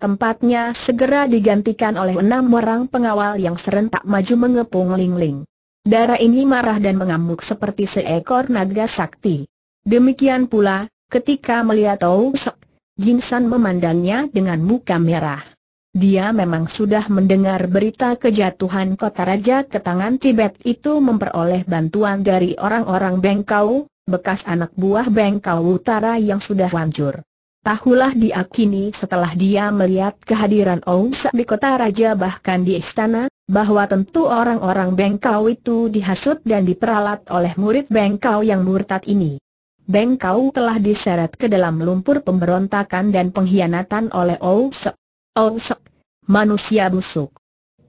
Tempatnya segera digantikan oleh enam orang pengawal yang serentak maju mengepung Lingling. Darah ini marah dan mengamuk seperti seekor naga sakti. Demikian pula, ketika melihat Tau Sek Ginsan memandangnya dengan muka merah. Dia memang sudah mendengar berita kejatuhan kota raja ke tangan Tibet itu memperoleh bantuan dari orang-orang Bengkau, bekas anak buah Bengkau Utara yang sudah hancur. Tahulah dia kini setelah dia melihat kehadiran Ousa di kota raja bahkan di istana, bahwa tentu orang-orang Bengkau itu dihasut dan diperalat oleh murid Bengkau yang murtad ini. Beng kau telah diseret ke dalam lumpur pemberontakan dan pengkhianatan oleh Ousek. Ousek, manusia busuk.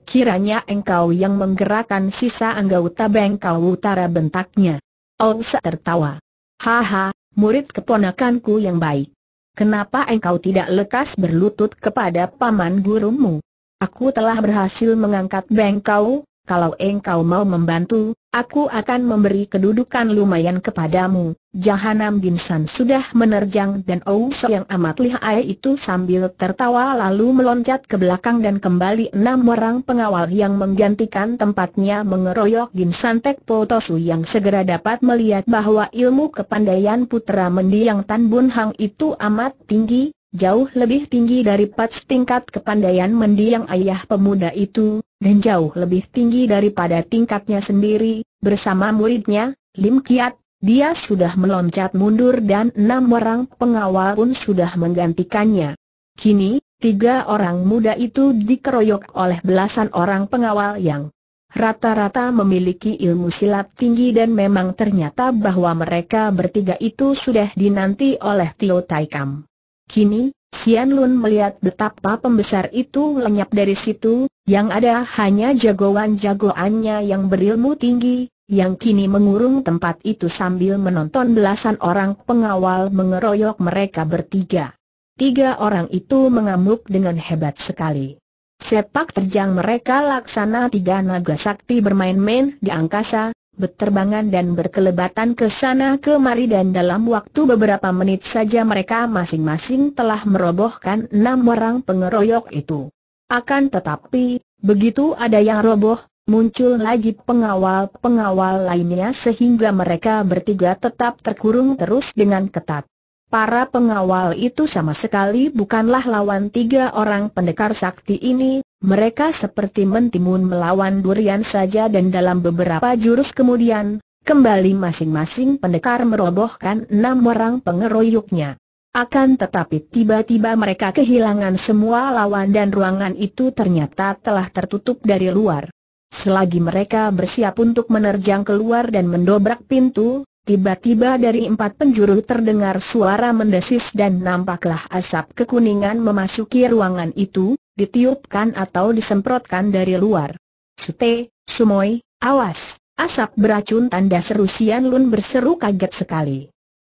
Kiranya engkau yang menggerakkan sisa anggota Beng kau utara bentaknya. Ousek tertawa. Haha, murid keponakanku yang baik. Kenapa engkau tidak lekas berlutut kepada paman gurumu? Aku telah berhasil mengangkat Beng kau, kalau engkau mau membantu, aku akan memberi kedudukan lumayan kepadamu. Jahanam Ginsan sudah menerjang dan Ouso yang amat lihai itu sambil tertawa lalu meloncat ke belakang dan kembali enam orang pengawal yang menggantikan tempatnya mengeroyok Ginsan Tekpo Tosu yang segera dapat melihat bahwa ilmu kepandaian putra mendiang Tan Bun Hang itu amat tinggi, jauh lebih tinggi daripada tingkat kepandaian mendiang ayah pemuda itu, dan jauh lebih tinggi daripada tingkatnya sendiri, bersama muridnya, Lim Kiat, dia sudah meloncat mundur dan enam orang pengawal pun sudah menggantikannya. Kini, tiga orang muda itu dikeroyok oleh belasan orang pengawal yang rata-rata memiliki ilmu silat tinggi dan memang ternyata bahwa mereka bertiga itu sudah dinanti oleh Tio Taikam. Kini, Sian Lun melihat betapa pembesar itu lenyap dari situ, yang ada hanya jagoan-jagoannya yang berilmu tinggi, yang kini mengurung tempat itu sambil menonton belasan orang pengawal mengeroyok mereka bertiga. Tiga orang itu mengamuk dengan hebat sekali. Sepak terjang mereka laksana tiga naga sakti bermain-main di angkasa, berterbangan dan berkelebatan ke sana kemari dan dalam waktu beberapa menit saja mereka masing-masing telah merobohkan enam orang pengeroyok itu. Akan tetapi, begitu ada yang roboh, muncul lagi pengawal-pengawal lainnya sehingga mereka bertiga tetap terkurung terus dengan ketat. Para pengawal itu sama sekali bukanlah lawan tiga orang pendekar sakti ini, mereka seperti mentimun melawan durian saja dan dalam beberapa jurus kemudian, kembali masing-masing pendekar merobohkan enam orang pengeroyoknya. Akan tetapi tiba-tiba mereka kehilangan semua lawan dan ruangan itu ternyata telah tertutup dari luar. Selagi mereka bersiap untuk menerjang keluar dan mendobrak pintu, Tiba-tiba dari empat penjuru terdengar suara mendesis dan nampaklah asap kekuningan memasuki ruangan itu, ditiupkan atau disemprotkan dari luar. Sute, Sumoy, awas, asap beracun tanda seru Sian Lun berseru kaget sekali.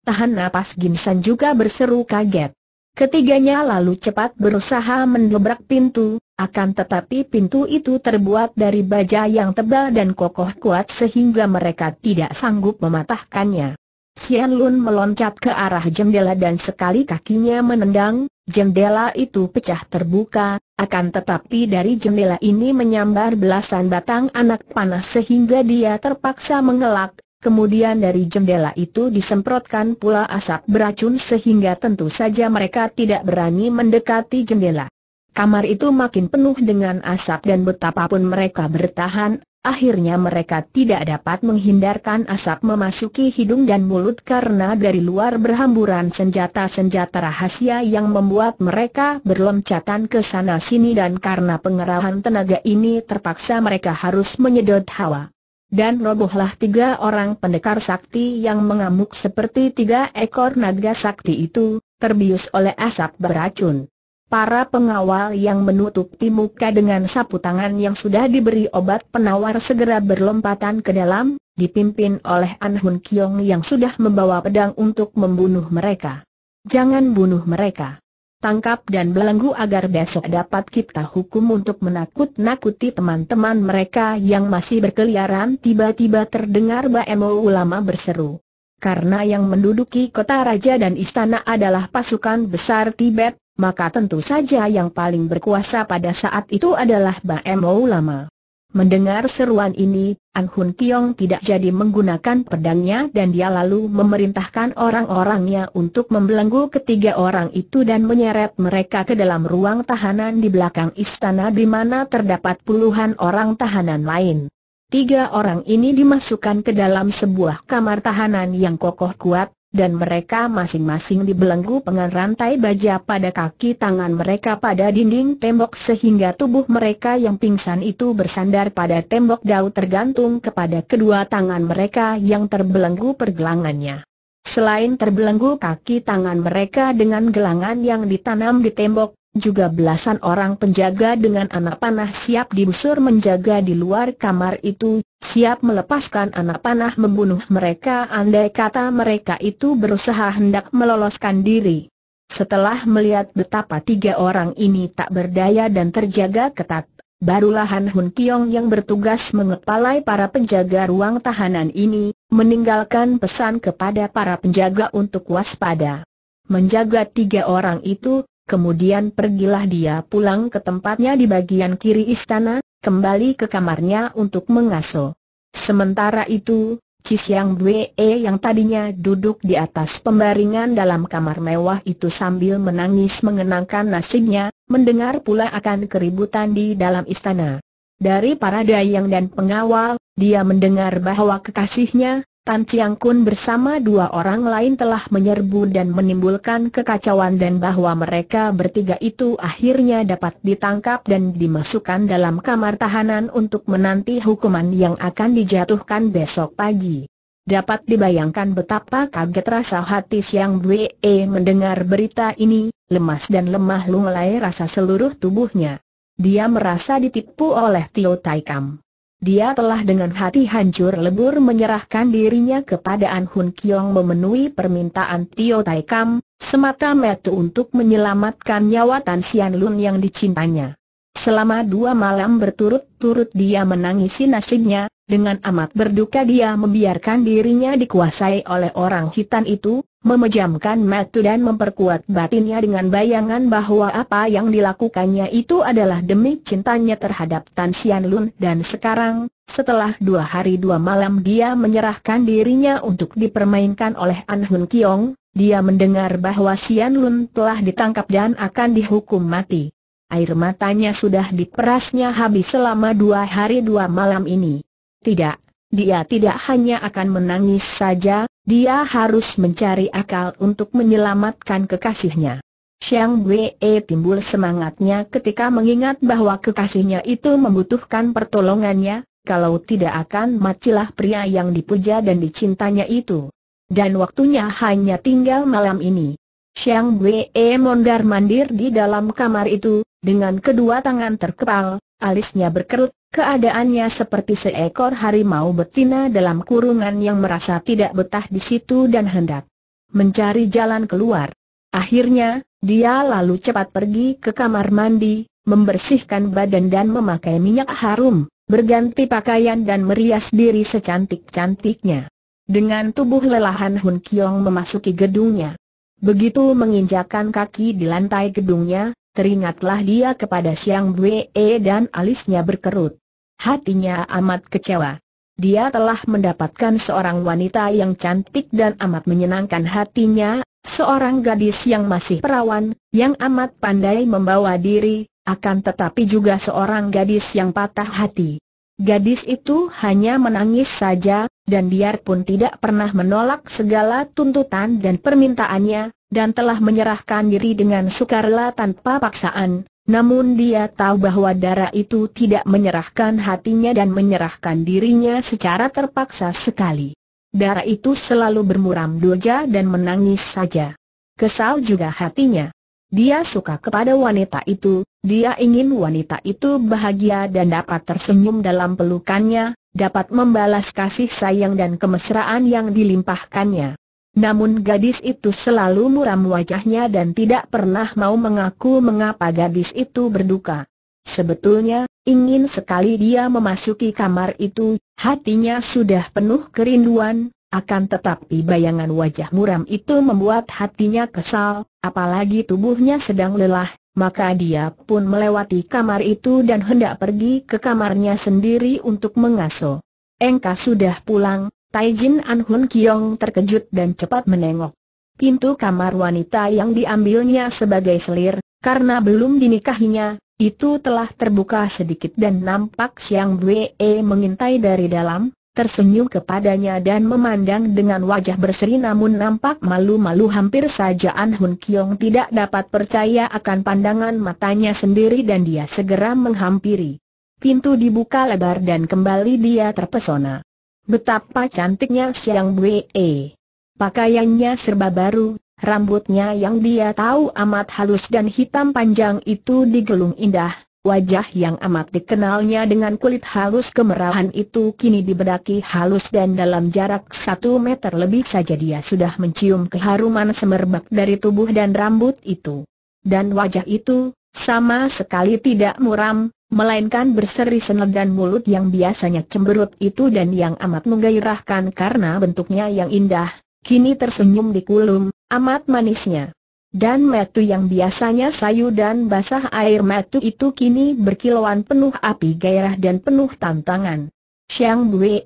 Tahan napas Ginsan juga berseru kaget. Ketiganya lalu cepat berusaha mendobrak pintu, akan tetapi pintu itu terbuat dari baja yang tebal dan kokoh kuat sehingga mereka tidak sanggup mematahkannya. Sian Lun meloncat ke arah jendela dan sekali kakinya menendang, jendela itu pecah terbuka, akan tetapi dari jendela ini menyambar belasan batang anak panah sehingga dia terpaksa mengelak, Kemudian dari jendela itu disemprotkan pula asap beracun sehingga tentu saja mereka tidak berani mendekati jendela. Kamar itu makin penuh dengan asap dan betapapun mereka bertahan, akhirnya mereka tidak dapat menghindarkan asap memasuki hidung dan mulut karena dari luar berhamburan senjata-senjata rahasia yang membuat mereka berloncatan ke sana sini dan karena pengerahan tenaga ini terpaksa mereka harus menyedot hawa dan robohlah tiga orang pendekar sakti yang mengamuk seperti tiga ekor naga sakti itu, terbius oleh asap beracun. Para pengawal yang menutupi muka dengan sapu tangan yang sudah diberi obat penawar segera berlompatan ke dalam, dipimpin oleh An Hun Kiong yang sudah membawa pedang untuk membunuh mereka. Jangan bunuh mereka tangkap dan belenggu agar besok dapat kita hukum untuk menakut-nakuti teman-teman mereka yang masih berkeliaran tiba-tiba terdengar Emo ulama berseru. Karena yang menduduki kota raja dan istana adalah pasukan besar Tibet, maka tentu saja yang paling berkuasa pada saat itu adalah Emo ulama. Mendengar seruan ini, An Hun Kiong tidak jadi menggunakan pedangnya dan dia lalu memerintahkan orang-orangnya untuk membelenggu ketiga orang itu dan menyeret mereka ke dalam ruang tahanan di belakang istana di mana terdapat puluhan orang tahanan lain. Tiga orang ini dimasukkan ke dalam sebuah kamar tahanan yang kokoh kuat, dan mereka masing-masing dibelenggu pengan rantai baja pada kaki tangan mereka pada dinding tembok sehingga tubuh mereka yang pingsan itu bersandar pada tembok Daun tergantung kepada kedua tangan mereka yang terbelenggu pergelangannya. Selain terbelenggu kaki tangan mereka dengan gelangan yang ditanam di tembok, juga belasan orang penjaga dengan anak panah siap dibusur menjaga di luar kamar itu, siap melepaskan anak panah membunuh mereka andai kata mereka itu berusaha hendak meloloskan diri. Setelah melihat betapa tiga orang ini tak berdaya dan terjaga ketat, barulah Han Hun Kiong yang bertugas mengepalai para penjaga ruang tahanan ini, meninggalkan pesan kepada para penjaga untuk waspada. Menjaga tiga orang itu, kemudian pergilah dia pulang ke tempatnya di bagian kiri istana, kembali ke kamarnya untuk mengaso. Sementara itu, Yang Bwe yang tadinya duduk di atas pembaringan dalam kamar mewah itu sambil menangis mengenangkan nasibnya, mendengar pula akan keributan di dalam istana. Dari para dayang dan pengawal, dia mendengar bahwa kekasihnya, Tan Chiang Kun bersama dua orang lain telah menyerbu dan menimbulkan kekacauan dan bahwa mereka bertiga itu akhirnya dapat ditangkap dan dimasukkan dalam kamar tahanan untuk menanti hukuman yang akan dijatuhkan besok pagi. Dapat dibayangkan betapa kaget rasa hati Siang Bwee e mendengar berita ini, lemas dan lemah lunglai rasa seluruh tubuhnya. Dia merasa ditipu oleh Tio Taikam. Dia telah dengan hati hancur lebur menyerahkan dirinya kepada An Hun Kiong memenuhi permintaan Tio Tai Kam, semata metu untuk menyelamatkan nyawa Tan Sian Lun yang dicintanya. Selama dua malam berturut-turut dia menangisi nasibnya, dengan amat berduka dia membiarkan dirinya dikuasai oleh orang hitam itu, memejamkan mata dan memperkuat batinnya dengan bayangan bahwa apa yang dilakukannya itu adalah demi cintanya terhadap Tan Xian Lun dan sekarang, setelah dua hari dua malam dia menyerahkan dirinya untuk dipermainkan oleh An Hun Kiong, dia mendengar bahwa Xian Lun telah ditangkap dan akan dihukum mati. Air matanya sudah diperasnya habis selama dua hari dua malam ini. Tidak, dia tidak hanya akan menangis saja, dia harus mencari akal untuk menyelamatkan kekasihnya. Xiang Wei timbul semangatnya ketika mengingat bahwa kekasihnya itu membutuhkan pertolongannya, kalau tidak akan matilah pria yang dipuja dan dicintanya itu. Dan waktunya hanya tinggal malam ini. Xiang Wei mondar-mandir di dalam kamar itu, dengan kedua tangan terkepal, alisnya berkerut Keadaannya seperti seekor harimau betina dalam kurungan yang merasa tidak betah di situ dan hendak mencari jalan keluar. Akhirnya, dia lalu cepat pergi ke kamar mandi, membersihkan badan dan memakai minyak harum, berganti pakaian dan merias diri secantik-cantiknya. Dengan tubuh lelahan Hun Kiong memasuki gedungnya. Begitu menginjakan kaki di lantai gedungnya, teringatlah dia kepada Siang Bwe dan alisnya berkerut. Hatinya amat kecewa. Dia telah mendapatkan seorang wanita yang cantik dan amat menyenangkan hatinya, seorang gadis yang masih perawan, yang amat pandai membawa diri, akan tetapi juga seorang gadis yang patah hati. Gadis itu hanya menangis saja, dan biarpun tidak pernah menolak segala tuntutan dan permintaannya, dan telah menyerahkan diri dengan sukarela tanpa paksaan, namun dia tahu bahwa darah itu tidak menyerahkan hatinya dan menyerahkan dirinya secara terpaksa sekali. Darah itu selalu bermuram doja dan menangis saja. Kesal juga hatinya. Dia suka kepada wanita itu, dia ingin wanita itu bahagia dan dapat tersenyum dalam pelukannya, dapat membalas kasih sayang dan kemesraan yang dilimpahkannya. Namun gadis itu selalu muram wajahnya dan tidak pernah mau mengaku mengapa gadis itu berduka. Sebetulnya, ingin sekali dia memasuki kamar itu, hatinya sudah penuh kerinduan, akan tetapi bayangan wajah muram itu membuat hatinya kesal, apalagi tubuhnya sedang lelah, maka dia pun melewati kamar itu dan hendak pergi ke kamarnya sendiri untuk mengaso. Engkau sudah pulang, Taijin Anhun Kiong terkejut dan cepat menengok. Pintu kamar wanita yang diambilnya sebagai selir, karena belum dinikahinya, itu telah terbuka sedikit dan nampak Siang Bwe e mengintai dari dalam, tersenyum kepadanya dan memandang dengan wajah berseri namun nampak malu-malu hampir saja Anhun Hun Kiong tidak dapat percaya akan pandangan matanya sendiri dan dia segera menghampiri. Pintu dibuka lebar dan kembali dia terpesona. Betapa cantiknya siang Wei. Pakaiannya serba baru, rambutnya yang dia tahu amat halus dan hitam panjang itu digelung indah, wajah yang amat dikenalnya dengan kulit halus kemerahan itu kini dibedaki halus dan dalam jarak satu meter lebih saja dia sudah mencium keharuman semerbak dari tubuh dan rambut itu. Dan wajah itu, sama sekali tidak muram, melainkan berseri senet dan mulut yang biasanya cemberut itu dan yang amat menggairahkan karena bentuknya yang indah, kini tersenyum di kulum, amat manisnya. Dan metu yang biasanya sayu dan basah air metu itu kini berkilauan penuh api gairah dan penuh tantangan. Xiang Wei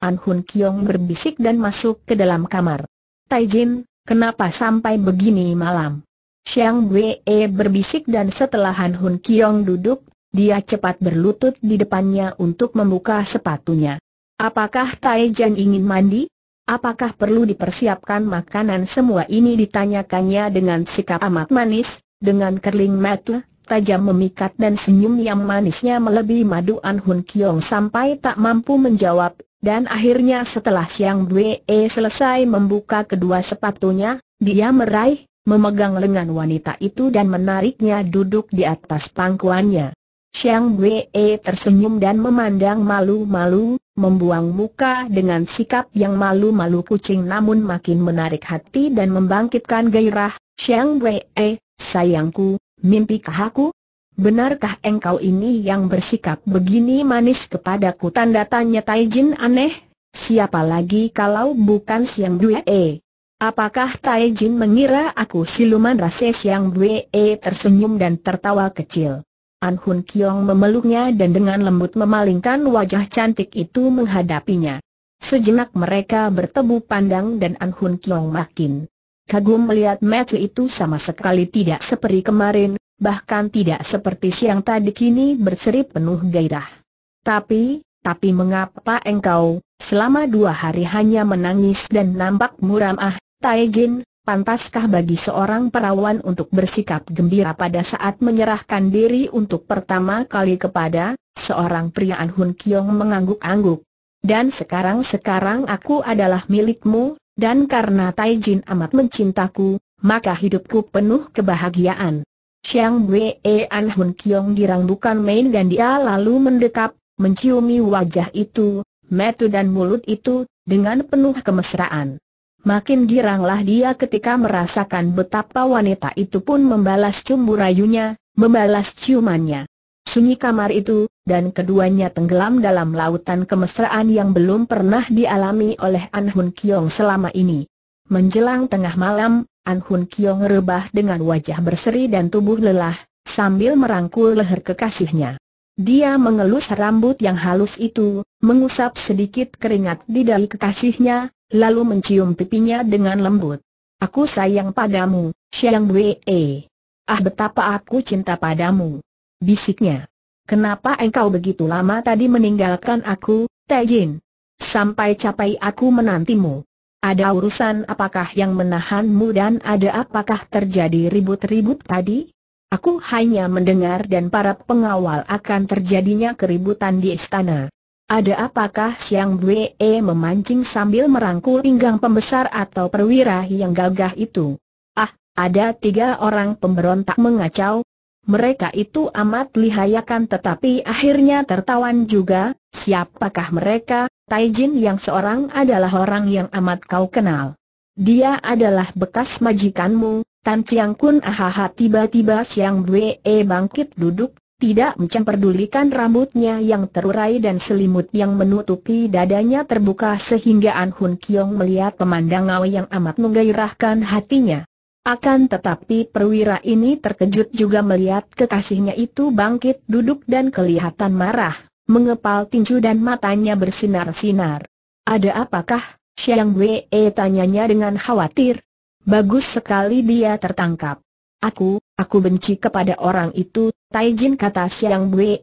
An Hun Kiong berbisik dan masuk ke dalam kamar. Tai Jin, kenapa sampai begini malam? Xiang Wei berbisik dan setelah Han Hun Kiong duduk, dia cepat berlutut di depannya untuk membuka sepatunya. Apakah Taijan ingin mandi? Apakah perlu dipersiapkan makanan semua ini ditanyakannya dengan sikap amat manis, dengan kerling mata, tajam memikat dan senyum yang manisnya melebihi madu An Hun Kiong sampai tak mampu menjawab, dan akhirnya setelah Siang Bwe selesai membuka kedua sepatunya, dia meraih, memegang lengan wanita itu dan menariknya duduk di atas pangkuannya. Xiang Wei tersenyum dan memandang malu-malu, membuang muka dengan sikap yang malu-malu kucing namun makin menarik hati dan membangkitkan gairah. Xiang Wei, sayangku, mimpikah aku? Benarkah engkau ini yang bersikap begini manis kepadaku? Tanda tanya Taijin aneh, siapa lagi kalau bukan Xiang Wei? Apakah Taijin mengira aku siluman rasa Xiang Wei tersenyum dan tertawa kecil? An Hun Kiong memeluknya dan dengan lembut memalingkan wajah cantik itu menghadapinya. Sejenak mereka bertemu pandang dan An Hun Kiong makin kagum melihat Matthew itu sama sekali tidak seperti kemarin, bahkan tidak seperti siang tadi kini berseri penuh gairah. Tapi, tapi mengapa engkau, selama dua hari hanya menangis dan nampak muram ah, Jin, Pantaskah bagi seorang perawan untuk bersikap gembira pada saat menyerahkan diri untuk pertama kali kepada seorang pria Anhun Hun Kiong mengangguk-angguk. Dan sekarang-sekarang aku adalah milikmu, dan karena Tai Jin amat mencintaku, maka hidupku penuh kebahagiaan. Xiang Wei Anhun Hun Kiong bukan main dan dia lalu mendekap, menciumi wajah itu, metu dan mulut itu, dengan penuh kemesraan. Makin giranglah dia ketika merasakan betapa wanita itu pun membalas cumbu rayunya, membalas ciumannya. Sunyi kamar itu, dan keduanya tenggelam dalam lautan kemesraan yang belum pernah dialami oleh An Hun Kiong selama ini. Menjelang tengah malam, An Hun Kiong rebah dengan wajah berseri dan tubuh lelah, sambil merangkul leher kekasihnya. Dia mengelus rambut yang halus itu, mengusap sedikit keringat di dahi kekasihnya, lalu mencium pipinya dengan lembut. Aku sayang padamu, Xiang Wei. Ah betapa aku cinta padamu. Bisiknya. Kenapa engkau begitu lama tadi meninggalkan aku, Taijin? Sampai capai aku menantimu. Ada urusan apakah yang menahanmu dan ada apakah terjadi ribut-ribut tadi? Aku hanya mendengar dan para pengawal akan terjadinya keributan di istana. Ada apakah Siang Bwe e memancing sambil merangkul pinggang pembesar atau perwira yang gagah itu? Ah, ada tiga orang pemberontak mengacau. Mereka itu amat lihayakan tetapi akhirnya tertawan juga, siapakah mereka? Taijin yang seorang adalah orang yang amat kau kenal. Dia adalah bekas majikanmu, Tan Chiang Kun ahaha tiba-tiba Siang Bwe e bangkit duduk, tidak mencemperdulikan rambutnya yang terurai dan selimut yang menutupi dadanya terbuka sehingga An Hun Kiong melihat pemandangan yang amat menggairahkan hatinya. Akan tetapi perwira ini terkejut juga melihat kekasihnya itu bangkit duduk dan kelihatan marah, mengepal tinju dan matanya bersinar-sinar. Ada apakah? Xiang Wei tanyanya dengan khawatir. Bagus sekali dia tertangkap. Aku, aku benci kepada orang itu, Taijin kata Siang Bwe.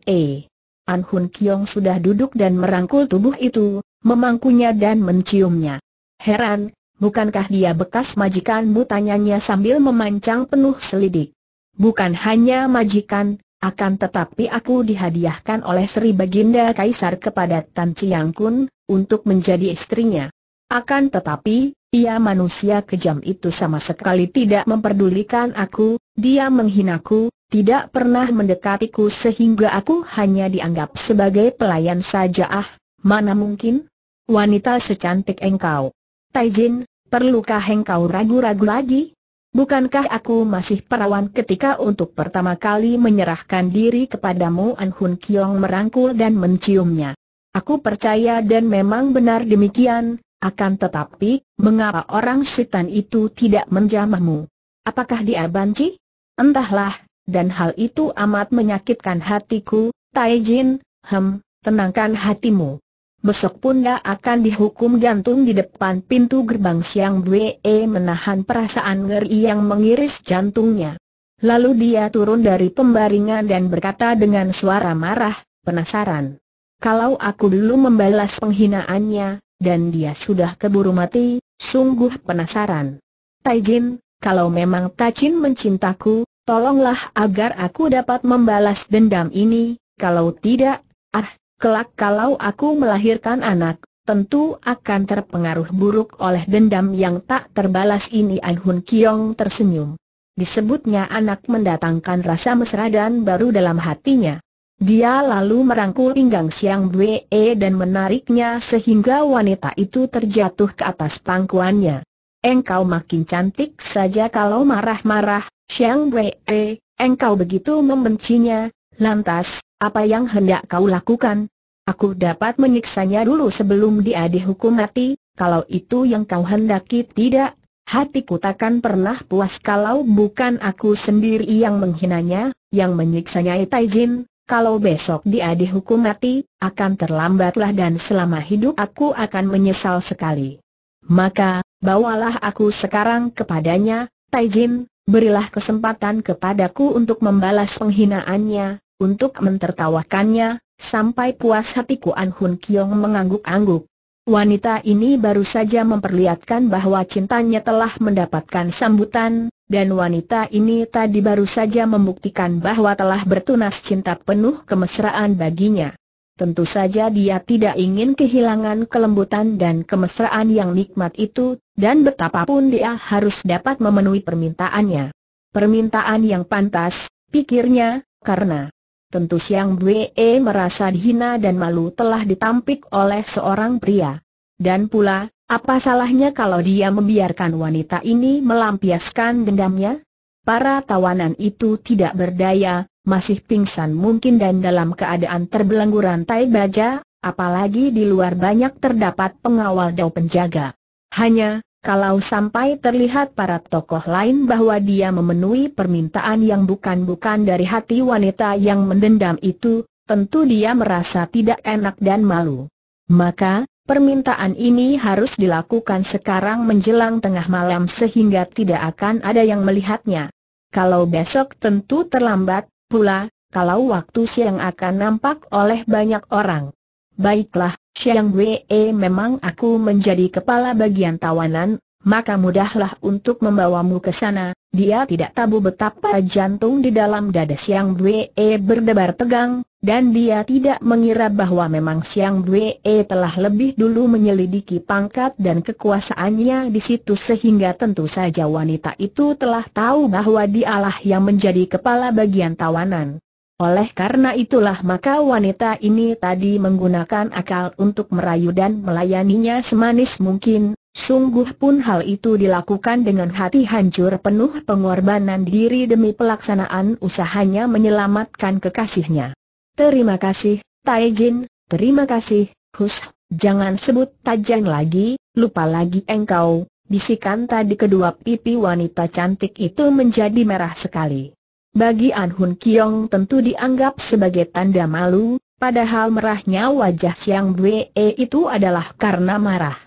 An Hun Kiong sudah duduk dan merangkul tubuh itu, memangkunya dan menciumnya. Heran, bukankah dia bekas majikanmu tanyanya sambil memancang penuh selidik. Bukan hanya majikan, akan tetapi aku dihadiahkan oleh Sri Baginda Kaisar kepada Tan Chiang Kun, untuk menjadi istrinya. Akan tetapi, ia manusia kejam itu sama sekali tidak memperdulikan aku, dia menghinaku, tidak pernah mendekatiku sehingga aku hanya dianggap sebagai pelayan saja ah, mana mungkin? Wanita secantik engkau. Taijin, perlukah engkau ragu-ragu lagi? Bukankah aku masih perawan ketika untuk pertama kali menyerahkan diri kepadamu An Hun Kiong merangkul dan menciumnya? Aku percaya dan memang benar demikian, akan tetapi, mengapa orang setan itu tidak menjamahmu? Apakah dia banci? Entahlah, dan hal itu amat menyakitkan hatiku, Taijin, hem, tenangkan hatimu. Besok pun dia akan dihukum gantung di depan pintu gerbang Siang Bwe e menahan perasaan ngeri yang mengiris jantungnya. Lalu dia turun dari pembaringan dan berkata dengan suara marah, penasaran. Kalau aku dulu membalas penghinaannya, dan dia sudah keburu mati, sungguh penasaran. Taijin, kalau memang Tacin mencintaku, tolonglah agar aku dapat membalas dendam ini, kalau tidak, ah, kelak kalau aku melahirkan anak, tentu akan terpengaruh buruk oleh dendam yang tak terbalas ini An Hun Kiong tersenyum. Disebutnya anak mendatangkan rasa mesra dan baru dalam hatinya. Dia lalu merangkul pinggang Siang Bwe e dan menariknya sehingga wanita itu terjatuh ke atas pangkuannya. Engkau makin cantik saja kalau marah-marah, Siang Bwe, e. engkau begitu membencinya, lantas, apa yang hendak kau lakukan? Aku dapat menyiksanya dulu sebelum dia dihukum mati, kalau itu yang kau hendaki tidak, hatiku takkan pernah puas kalau bukan aku sendiri yang menghinanya, yang menyiksanya Taijin, kalau besok dia dihukum mati, akan terlambatlah dan selama hidup aku akan menyesal sekali. Maka, bawalah aku sekarang kepadanya, Taijin, berilah kesempatan kepadaku untuk membalas penghinaannya, untuk mentertawakannya, sampai puas hatiku An Hun Kiong mengangguk-angguk. Wanita ini baru saja memperlihatkan bahwa cintanya telah mendapatkan sambutan, dan wanita ini tadi baru saja membuktikan bahwa telah bertunas cinta penuh kemesraan baginya. Tentu saja dia tidak ingin kehilangan kelembutan dan kemesraan yang nikmat itu, dan betapapun dia harus dapat memenuhi permintaannya. Permintaan yang pantas, pikirnya, karena tentu Siang Bwe merasa dihina dan malu telah ditampik oleh seorang pria. Dan pula, apa salahnya kalau dia membiarkan wanita ini melampiaskan dendamnya? Para tawanan itu tidak berdaya, masih pingsan mungkin dan dalam keadaan terbelenggu rantai baja, apalagi di luar banyak terdapat pengawal dan penjaga. Hanya, kalau sampai terlihat para tokoh lain bahwa dia memenuhi permintaan yang bukan-bukan dari hati wanita yang mendendam itu, tentu dia merasa tidak enak dan malu. Maka, Permintaan ini harus dilakukan sekarang menjelang tengah malam sehingga tidak akan ada yang melihatnya. Kalau besok tentu terlambat, pula, kalau waktu siang akan nampak oleh banyak orang. Baiklah, Siang Wei, memang aku menjadi kepala bagian tawanan, maka mudahlah untuk membawamu ke sana. Dia tidak tabu betapa jantung di dalam dada Siang Bwe e berdebar tegang, dan dia tidak mengira bahwa memang Siang Bwe e telah lebih dulu menyelidiki pangkat dan kekuasaannya di situ sehingga tentu saja wanita itu telah tahu bahwa dialah yang menjadi kepala bagian tawanan. Oleh karena itulah maka wanita ini tadi menggunakan akal untuk merayu dan melayaninya semanis mungkin, Sungguh pun hal itu dilakukan dengan hati hancur penuh pengorbanan diri demi pelaksanaan usahanya menyelamatkan kekasihnya. Terima kasih, Taijin, terima kasih, Hus, jangan sebut Tajan lagi, lupa lagi engkau, bisikan tadi kedua pipi wanita cantik itu menjadi merah sekali. Bagi An Hun Kiong tentu dianggap sebagai tanda malu, padahal merahnya wajah Siang Bwe itu adalah karena marah.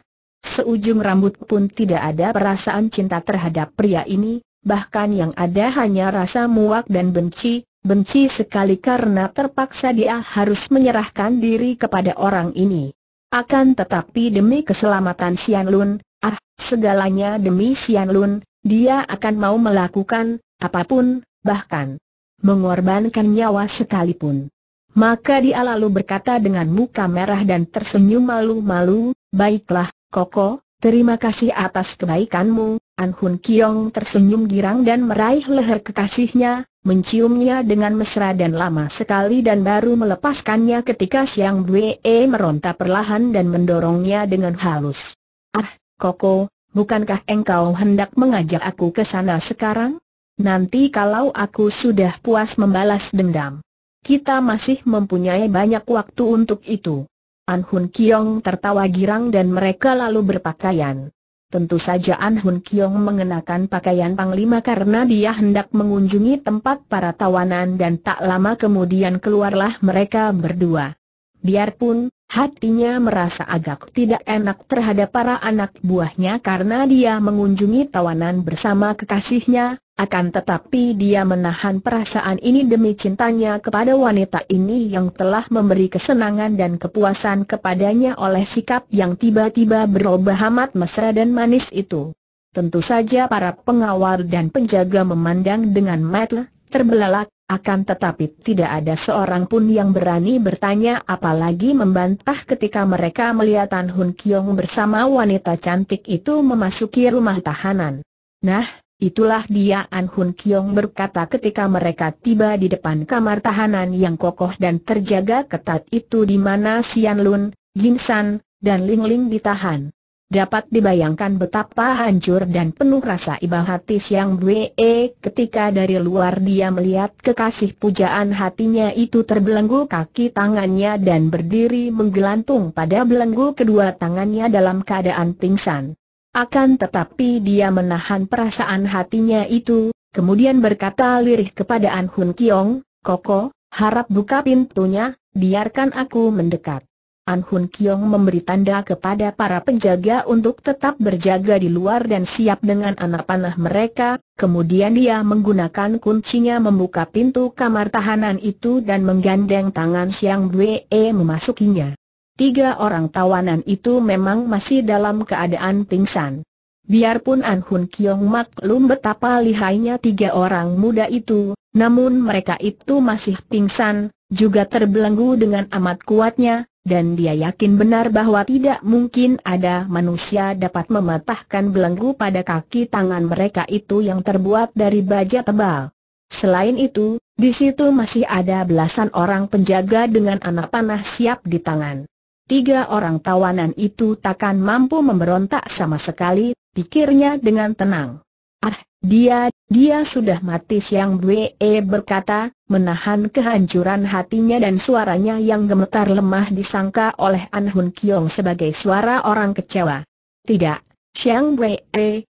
Seujung rambut pun tidak ada perasaan cinta terhadap pria ini, bahkan yang ada hanya rasa muak dan benci, benci sekali karena terpaksa dia harus menyerahkan diri kepada orang ini. Akan tetapi demi keselamatan Sian Lun, ah, segalanya demi Sian Lun, dia akan mau melakukan apapun, bahkan mengorbankan nyawa sekalipun. Maka dia lalu berkata dengan muka merah dan tersenyum malu-malu, baiklah, Koko, terima kasih atas kebaikanmu. An Hun Kiong tersenyum girang dan meraih leher kekasihnya, menciumnya dengan mesra dan lama sekali dan baru melepaskannya ketika Siang Bue meronta perlahan dan mendorongnya dengan halus. Ah, Koko, bukankah engkau hendak mengajak aku ke sana sekarang? Nanti kalau aku sudah puas membalas dendam, kita masih mempunyai banyak waktu untuk itu. An Hun Kiong tertawa girang dan mereka lalu berpakaian. Tentu saja An Hun Kiong mengenakan pakaian panglima karena dia hendak mengunjungi tempat para tawanan dan tak lama kemudian keluarlah mereka berdua. Biarpun, hatinya merasa agak tidak enak terhadap para anak buahnya karena dia mengunjungi tawanan bersama kekasihnya, akan tetapi dia menahan perasaan ini demi cintanya kepada wanita ini yang telah memberi kesenangan dan kepuasan kepadanya oleh sikap yang tiba-tiba berubah amat mesra dan manis itu. Tentu saja para pengawal dan penjaga memandang dengan mata terbelalak, akan tetapi tidak ada seorang pun yang berani bertanya apalagi membantah ketika mereka melihat Tan Hun Kiong bersama wanita cantik itu memasuki rumah tahanan. Nah, Itulah dia An Hun Kiong berkata ketika mereka tiba di depan kamar tahanan yang kokoh dan terjaga ketat itu di mana Sian Lun, Jin San, dan Ling Ling ditahan. Dapat dibayangkan betapa hancur dan penuh rasa iba hati Siang Bwee e ketika dari luar dia melihat kekasih pujaan hatinya itu terbelenggu kaki tangannya dan berdiri menggelantung pada belenggu kedua tangannya dalam keadaan pingsan. Akan tetapi dia menahan perasaan hatinya itu, kemudian berkata lirih kepada An Hun Kiong, Koko, harap buka pintunya, biarkan aku mendekat. An Hun Kiong memberi tanda kepada para penjaga untuk tetap berjaga di luar dan siap dengan anak panah mereka, kemudian dia menggunakan kuncinya membuka pintu kamar tahanan itu dan menggandeng tangan Siang Wei memasukinya. Tiga orang tawanan itu memang masih dalam keadaan pingsan. Biarpun An Hun Kiong maklum betapa lihainya tiga orang muda itu, namun mereka itu masih pingsan, juga terbelenggu dengan amat kuatnya, dan dia yakin benar bahwa tidak mungkin ada manusia dapat mematahkan belenggu pada kaki tangan mereka itu yang terbuat dari baja tebal. Selain itu, di situ masih ada belasan orang penjaga dengan anak panah siap di tangan. Tiga orang tawanan itu takkan mampu memberontak sama sekali, pikirnya dengan tenang. Ah, dia, dia sudah mati siang Bwe berkata, menahan kehancuran hatinya dan suaranya yang gemetar lemah disangka oleh An Hun Kiong sebagai suara orang kecewa. Tidak, Siang Bwe,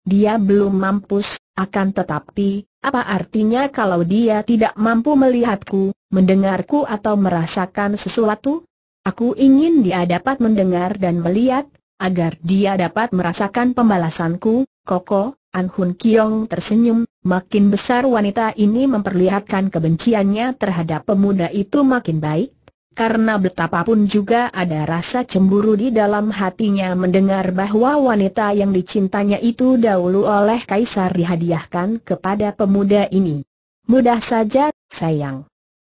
dia belum mampus, akan tetapi, apa artinya kalau dia tidak mampu melihatku, mendengarku atau merasakan sesuatu? Aku ingin dia dapat mendengar dan melihat, agar dia dapat merasakan pembalasanku, Koko, An Hun Kiong tersenyum, makin besar wanita ini memperlihatkan kebenciannya terhadap pemuda itu makin baik, karena betapapun juga ada rasa cemburu di dalam hatinya mendengar bahwa wanita yang dicintanya itu dahulu oleh Kaisar dihadiahkan kepada pemuda ini. Mudah saja, sayang.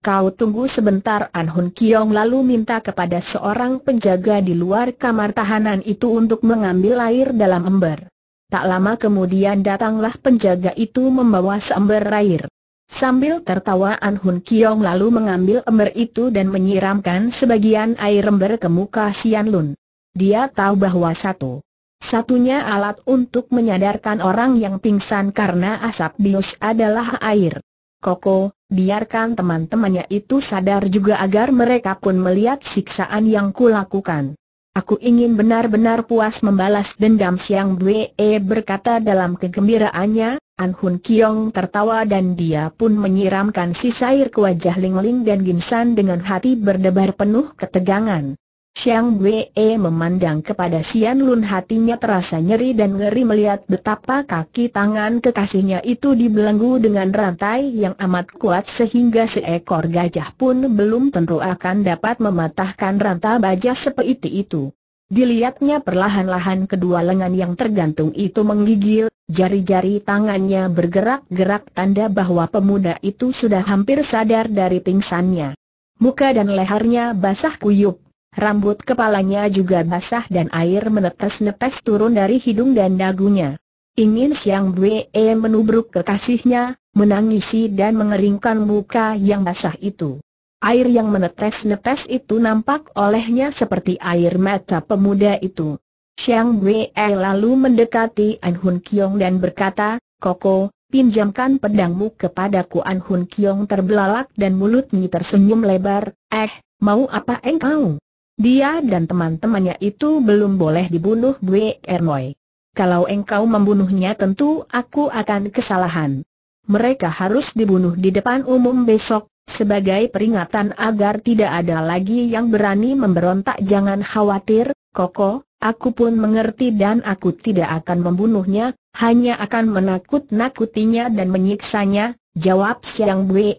Kau tunggu sebentar An Hun Kiong lalu minta kepada seorang penjaga di luar kamar tahanan itu untuk mengambil air dalam ember. Tak lama kemudian datanglah penjaga itu membawa seember air. Sambil tertawa An Hun Kiong lalu mengambil ember itu dan menyiramkan sebagian air ember ke muka Sian Lun. Dia tahu bahwa satu satunya alat untuk menyadarkan orang yang pingsan karena asap bius adalah air. Koko, biarkan teman-temannya itu sadar juga agar mereka pun melihat siksaan yang kulakukan. Aku ingin benar-benar puas membalas dendam Siang Bwe eh, berkata dalam kegembiraannya, An Hun Kiong tertawa dan dia pun menyiramkan sisa air ke wajah Ling Ling dan Ginsan dengan hati berdebar penuh ketegangan. Xiang Wei memandang kepada Xian Lun hatinya terasa nyeri dan ngeri melihat betapa kaki tangan kekasihnya itu dibelenggu dengan rantai yang amat kuat sehingga seekor gajah pun belum tentu akan dapat mematahkan rantai baja seperti itu. Dilihatnya perlahan-lahan kedua lengan yang tergantung itu menggigil, jari-jari tangannya bergerak-gerak tanda bahwa pemuda itu sudah hampir sadar dari pingsannya. Muka dan lehernya basah kuyup rambut kepalanya juga basah dan air menetes-netes turun dari hidung dan dagunya. Ingin Siang Bwe menubruk kekasihnya, menangisi dan mengeringkan muka yang basah itu. Air yang menetes-netes itu nampak olehnya seperti air mata pemuda itu. Siang Bwe lalu mendekati An Hun Kiong dan berkata, Koko, pinjamkan pedangmu kepadaku An Hun Kiong terbelalak dan mulutnya tersenyum lebar, eh, mau apa engkau? Dia dan teman-temannya itu belum boleh dibunuh Bwe Ernoy. Kalau engkau membunuhnya tentu aku akan kesalahan. Mereka harus dibunuh di depan umum besok, sebagai peringatan agar tidak ada lagi yang berani memberontak jangan khawatir, Koko, aku pun mengerti dan aku tidak akan membunuhnya, hanya akan menakut-nakutinya dan menyiksanya, jawab Siang Bwe.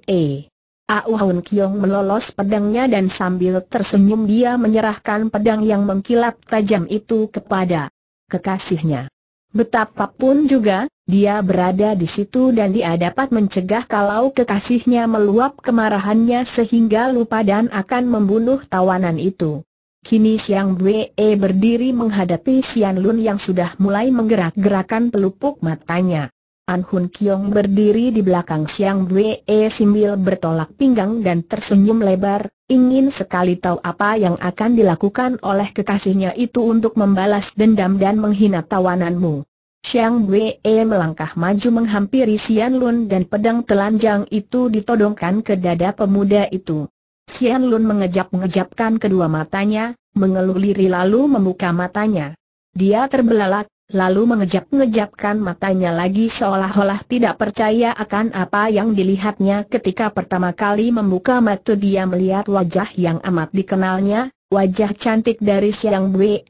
Auhun Kiong melolos pedangnya dan sambil tersenyum dia menyerahkan pedang yang mengkilap tajam itu kepada kekasihnya. Betapapun juga, dia berada di situ dan dia dapat mencegah kalau kekasihnya meluap kemarahannya sehingga lupa dan akan membunuh tawanan itu. Kini Siang Bwe berdiri menghadapi Sian Lun yang sudah mulai menggerak-gerakan pelupuk matanya. An Hun Kiong berdiri di belakang Siang Wee sambil bertolak pinggang dan tersenyum lebar, ingin sekali tahu apa yang akan dilakukan oleh kekasihnya itu untuk membalas dendam dan menghina tawananmu. Siang Wei e melangkah maju menghampiri Sian Lun dan pedang telanjang itu ditodongkan ke dada pemuda itu. Sian Lun mengejap-ngejapkan kedua matanya, mengeluh lirih lalu membuka matanya. Dia terbelalak, lalu mengejap-ngejapkan matanya lagi seolah-olah tidak percaya akan apa yang dilihatnya ketika pertama kali membuka mata dia melihat wajah yang amat dikenalnya, wajah cantik dari Siang Bwe.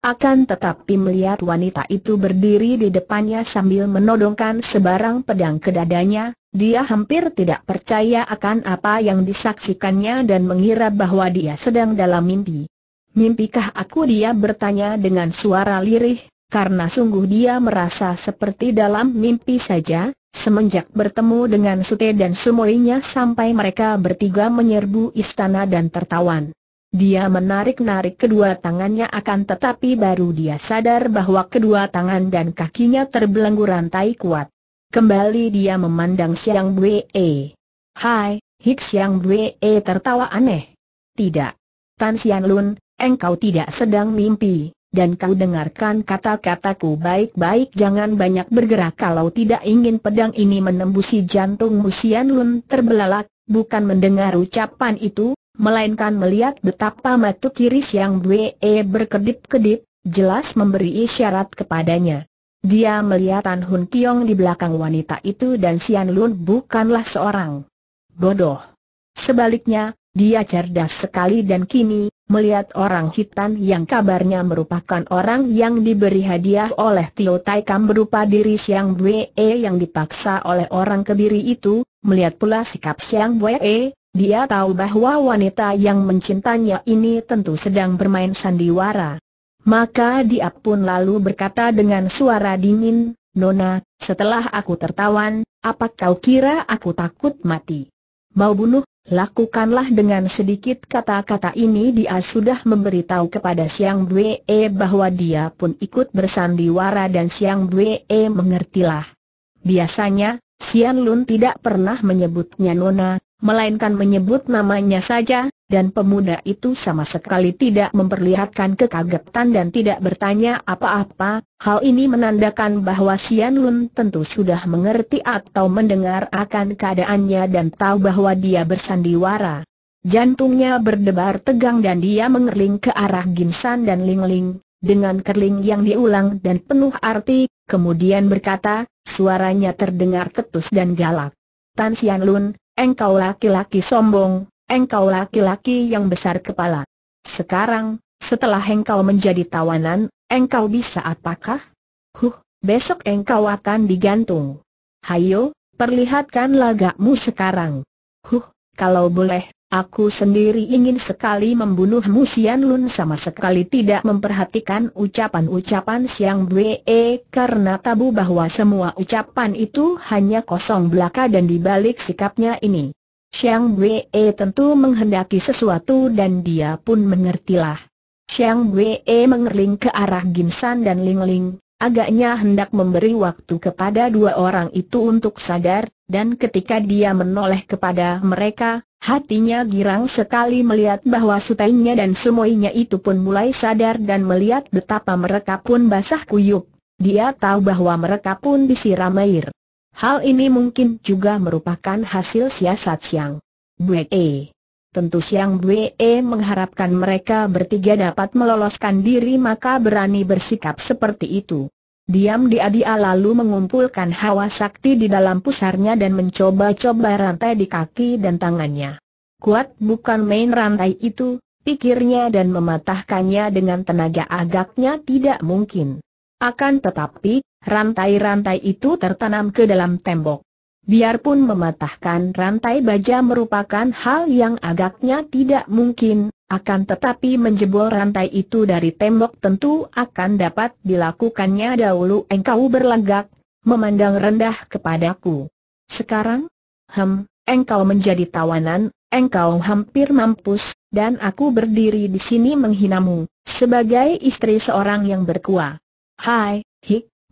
Akan tetapi melihat wanita itu berdiri di depannya sambil menodongkan sebarang pedang ke dadanya, dia hampir tidak percaya akan apa yang disaksikannya dan mengira bahwa dia sedang dalam mimpi. Mimpikah aku dia bertanya dengan suara lirih, karena sungguh dia merasa seperti dalam mimpi saja, semenjak bertemu dengan Sute dan Sumoinya sampai mereka bertiga menyerbu istana dan tertawan. Dia menarik-narik kedua tangannya akan tetapi baru dia sadar bahwa kedua tangan dan kakinya terbelenggu rantai kuat. Kembali dia memandang Siang Bwe. Hai, hits Siang Bwe tertawa aneh. Tidak. Tan Sian Lun, engkau tidak sedang mimpi dan kau dengarkan kata-kataku baik-baik jangan banyak bergerak kalau tidak ingin pedang ini menembusi jantung Musian Lun terbelalak, bukan mendengar ucapan itu, melainkan melihat betapa mata kiris yang Bwe e berkedip-kedip, jelas memberi isyarat kepadanya. Dia melihat Tan Hun Kiong di belakang wanita itu dan Sian Lun bukanlah seorang bodoh. Sebaliknya, dia cerdas sekali dan kini, melihat orang hitam yang kabarnya merupakan orang yang diberi hadiah oleh Tio Tai berupa diri Siang Bwe e yang dipaksa oleh orang kebiri itu, melihat pula sikap Siang Bwe, e, dia tahu bahwa wanita yang mencintanya ini tentu sedang bermain sandiwara. Maka dia pun lalu berkata dengan suara dingin, Nona, setelah aku tertawan, apa kau kira aku takut mati? Mau bunuh, Lakukanlah dengan sedikit kata-kata ini dia sudah memberitahu kepada Siang Bwe bahwa dia pun ikut bersandiwara dan Siang Bwe mengertilah. Biasanya, Sian Lun tidak pernah menyebutnya Nona, melainkan menyebut namanya saja, dan pemuda itu sama sekali tidak memperlihatkan kekagetan dan tidak bertanya apa-apa, hal ini menandakan bahwa Sian Lun tentu sudah mengerti atau mendengar akan keadaannya dan tahu bahwa dia bersandiwara. Jantungnya berdebar tegang dan dia mengerling ke arah Gimsan dan Ling Ling, dengan kerling yang diulang dan penuh arti, kemudian berkata, suaranya terdengar ketus dan galak. Tan Sian Lun, engkau laki-laki sombong, engkau laki-laki yang besar kepala. Sekarang, setelah engkau menjadi tawanan, engkau bisa apakah? Huh, besok engkau akan digantung. Hayo, perlihatkan lagakmu sekarang. Huh, kalau boleh, aku sendiri ingin sekali membunuh Musian Lun sama sekali tidak memperhatikan ucapan-ucapan Siang Bwe karena tabu bahwa semua ucapan itu hanya kosong belaka dan dibalik sikapnya ini. Xiang Wei tentu menghendaki sesuatu dan dia pun mengertilah. Xiang Wei mengerling ke arah Ginsan dan Ling Ling, agaknya hendak memberi waktu kepada dua orang itu untuk sadar, dan ketika dia menoleh kepada mereka, hatinya girang sekali melihat bahwa sutainya dan semuanya itu pun mulai sadar dan melihat betapa mereka pun basah kuyup. Dia tahu bahwa mereka pun disiram air. Hal ini mungkin juga merupakan hasil siasat Siang Bue. Tentu Siang Bue mengharapkan mereka bertiga dapat meloloskan diri maka berani bersikap seperti itu. Diam dia-dia lalu mengumpulkan hawa sakti di dalam pusarnya dan mencoba-coba rantai di kaki dan tangannya. Kuat bukan main rantai itu, pikirnya dan mematahkannya dengan tenaga agaknya tidak mungkin. Akan tetapi, Rantai-rantai itu tertanam ke dalam tembok. Biarpun mematahkan rantai baja merupakan hal yang agaknya tidak mungkin, akan tetapi menjebol rantai itu dari tembok tentu akan dapat dilakukannya dahulu engkau berlagak, memandang rendah kepadaku. Sekarang? Hem, engkau menjadi tawanan, engkau hampir mampus, dan aku berdiri di sini menghinamu, sebagai istri seorang yang berkuah. Hai,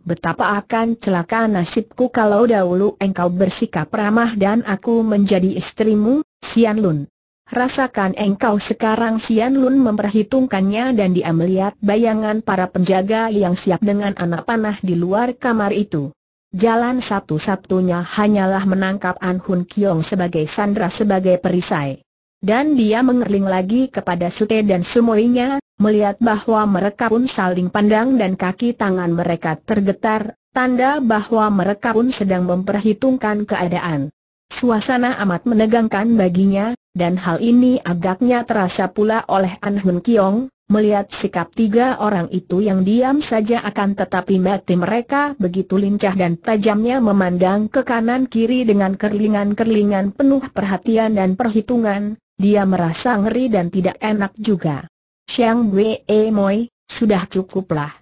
betapa akan celaka nasibku kalau dahulu engkau bersikap ramah dan aku menjadi istrimu, Sian Lun. Rasakan engkau sekarang Sian Lun memperhitungkannya dan dia melihat bayangan para penjaga yang siap dengan anak panah di luar kamar itu. Jalan satu-satunya hanyalah menangkap An Hun Kiong sebagai sandra sebagai perisai. Dan dia mengerling lagi kepada Sute dan sumoinya, melihat bahwa mereka pun saling pandang dan kaki tangan mereka tergetar, tanda bahwa mereka pun sedang memperhitungkan keadaan. Suasana amat menegangkan baginya, dan hal ini agaknya terasa pula oleh An Hun Kiong, melihat sikap tiga orang itu yang diam saja akan tetapi mati mereka begitu lincah dan tajamnya memandang ke kanan-kiri dengan kerlingan-kerlingan penuh perhatian dan perhitungan, dia merasa ngeri dan tidak enak juga. Xiang Wei eh, Moi, sudah cukuplah.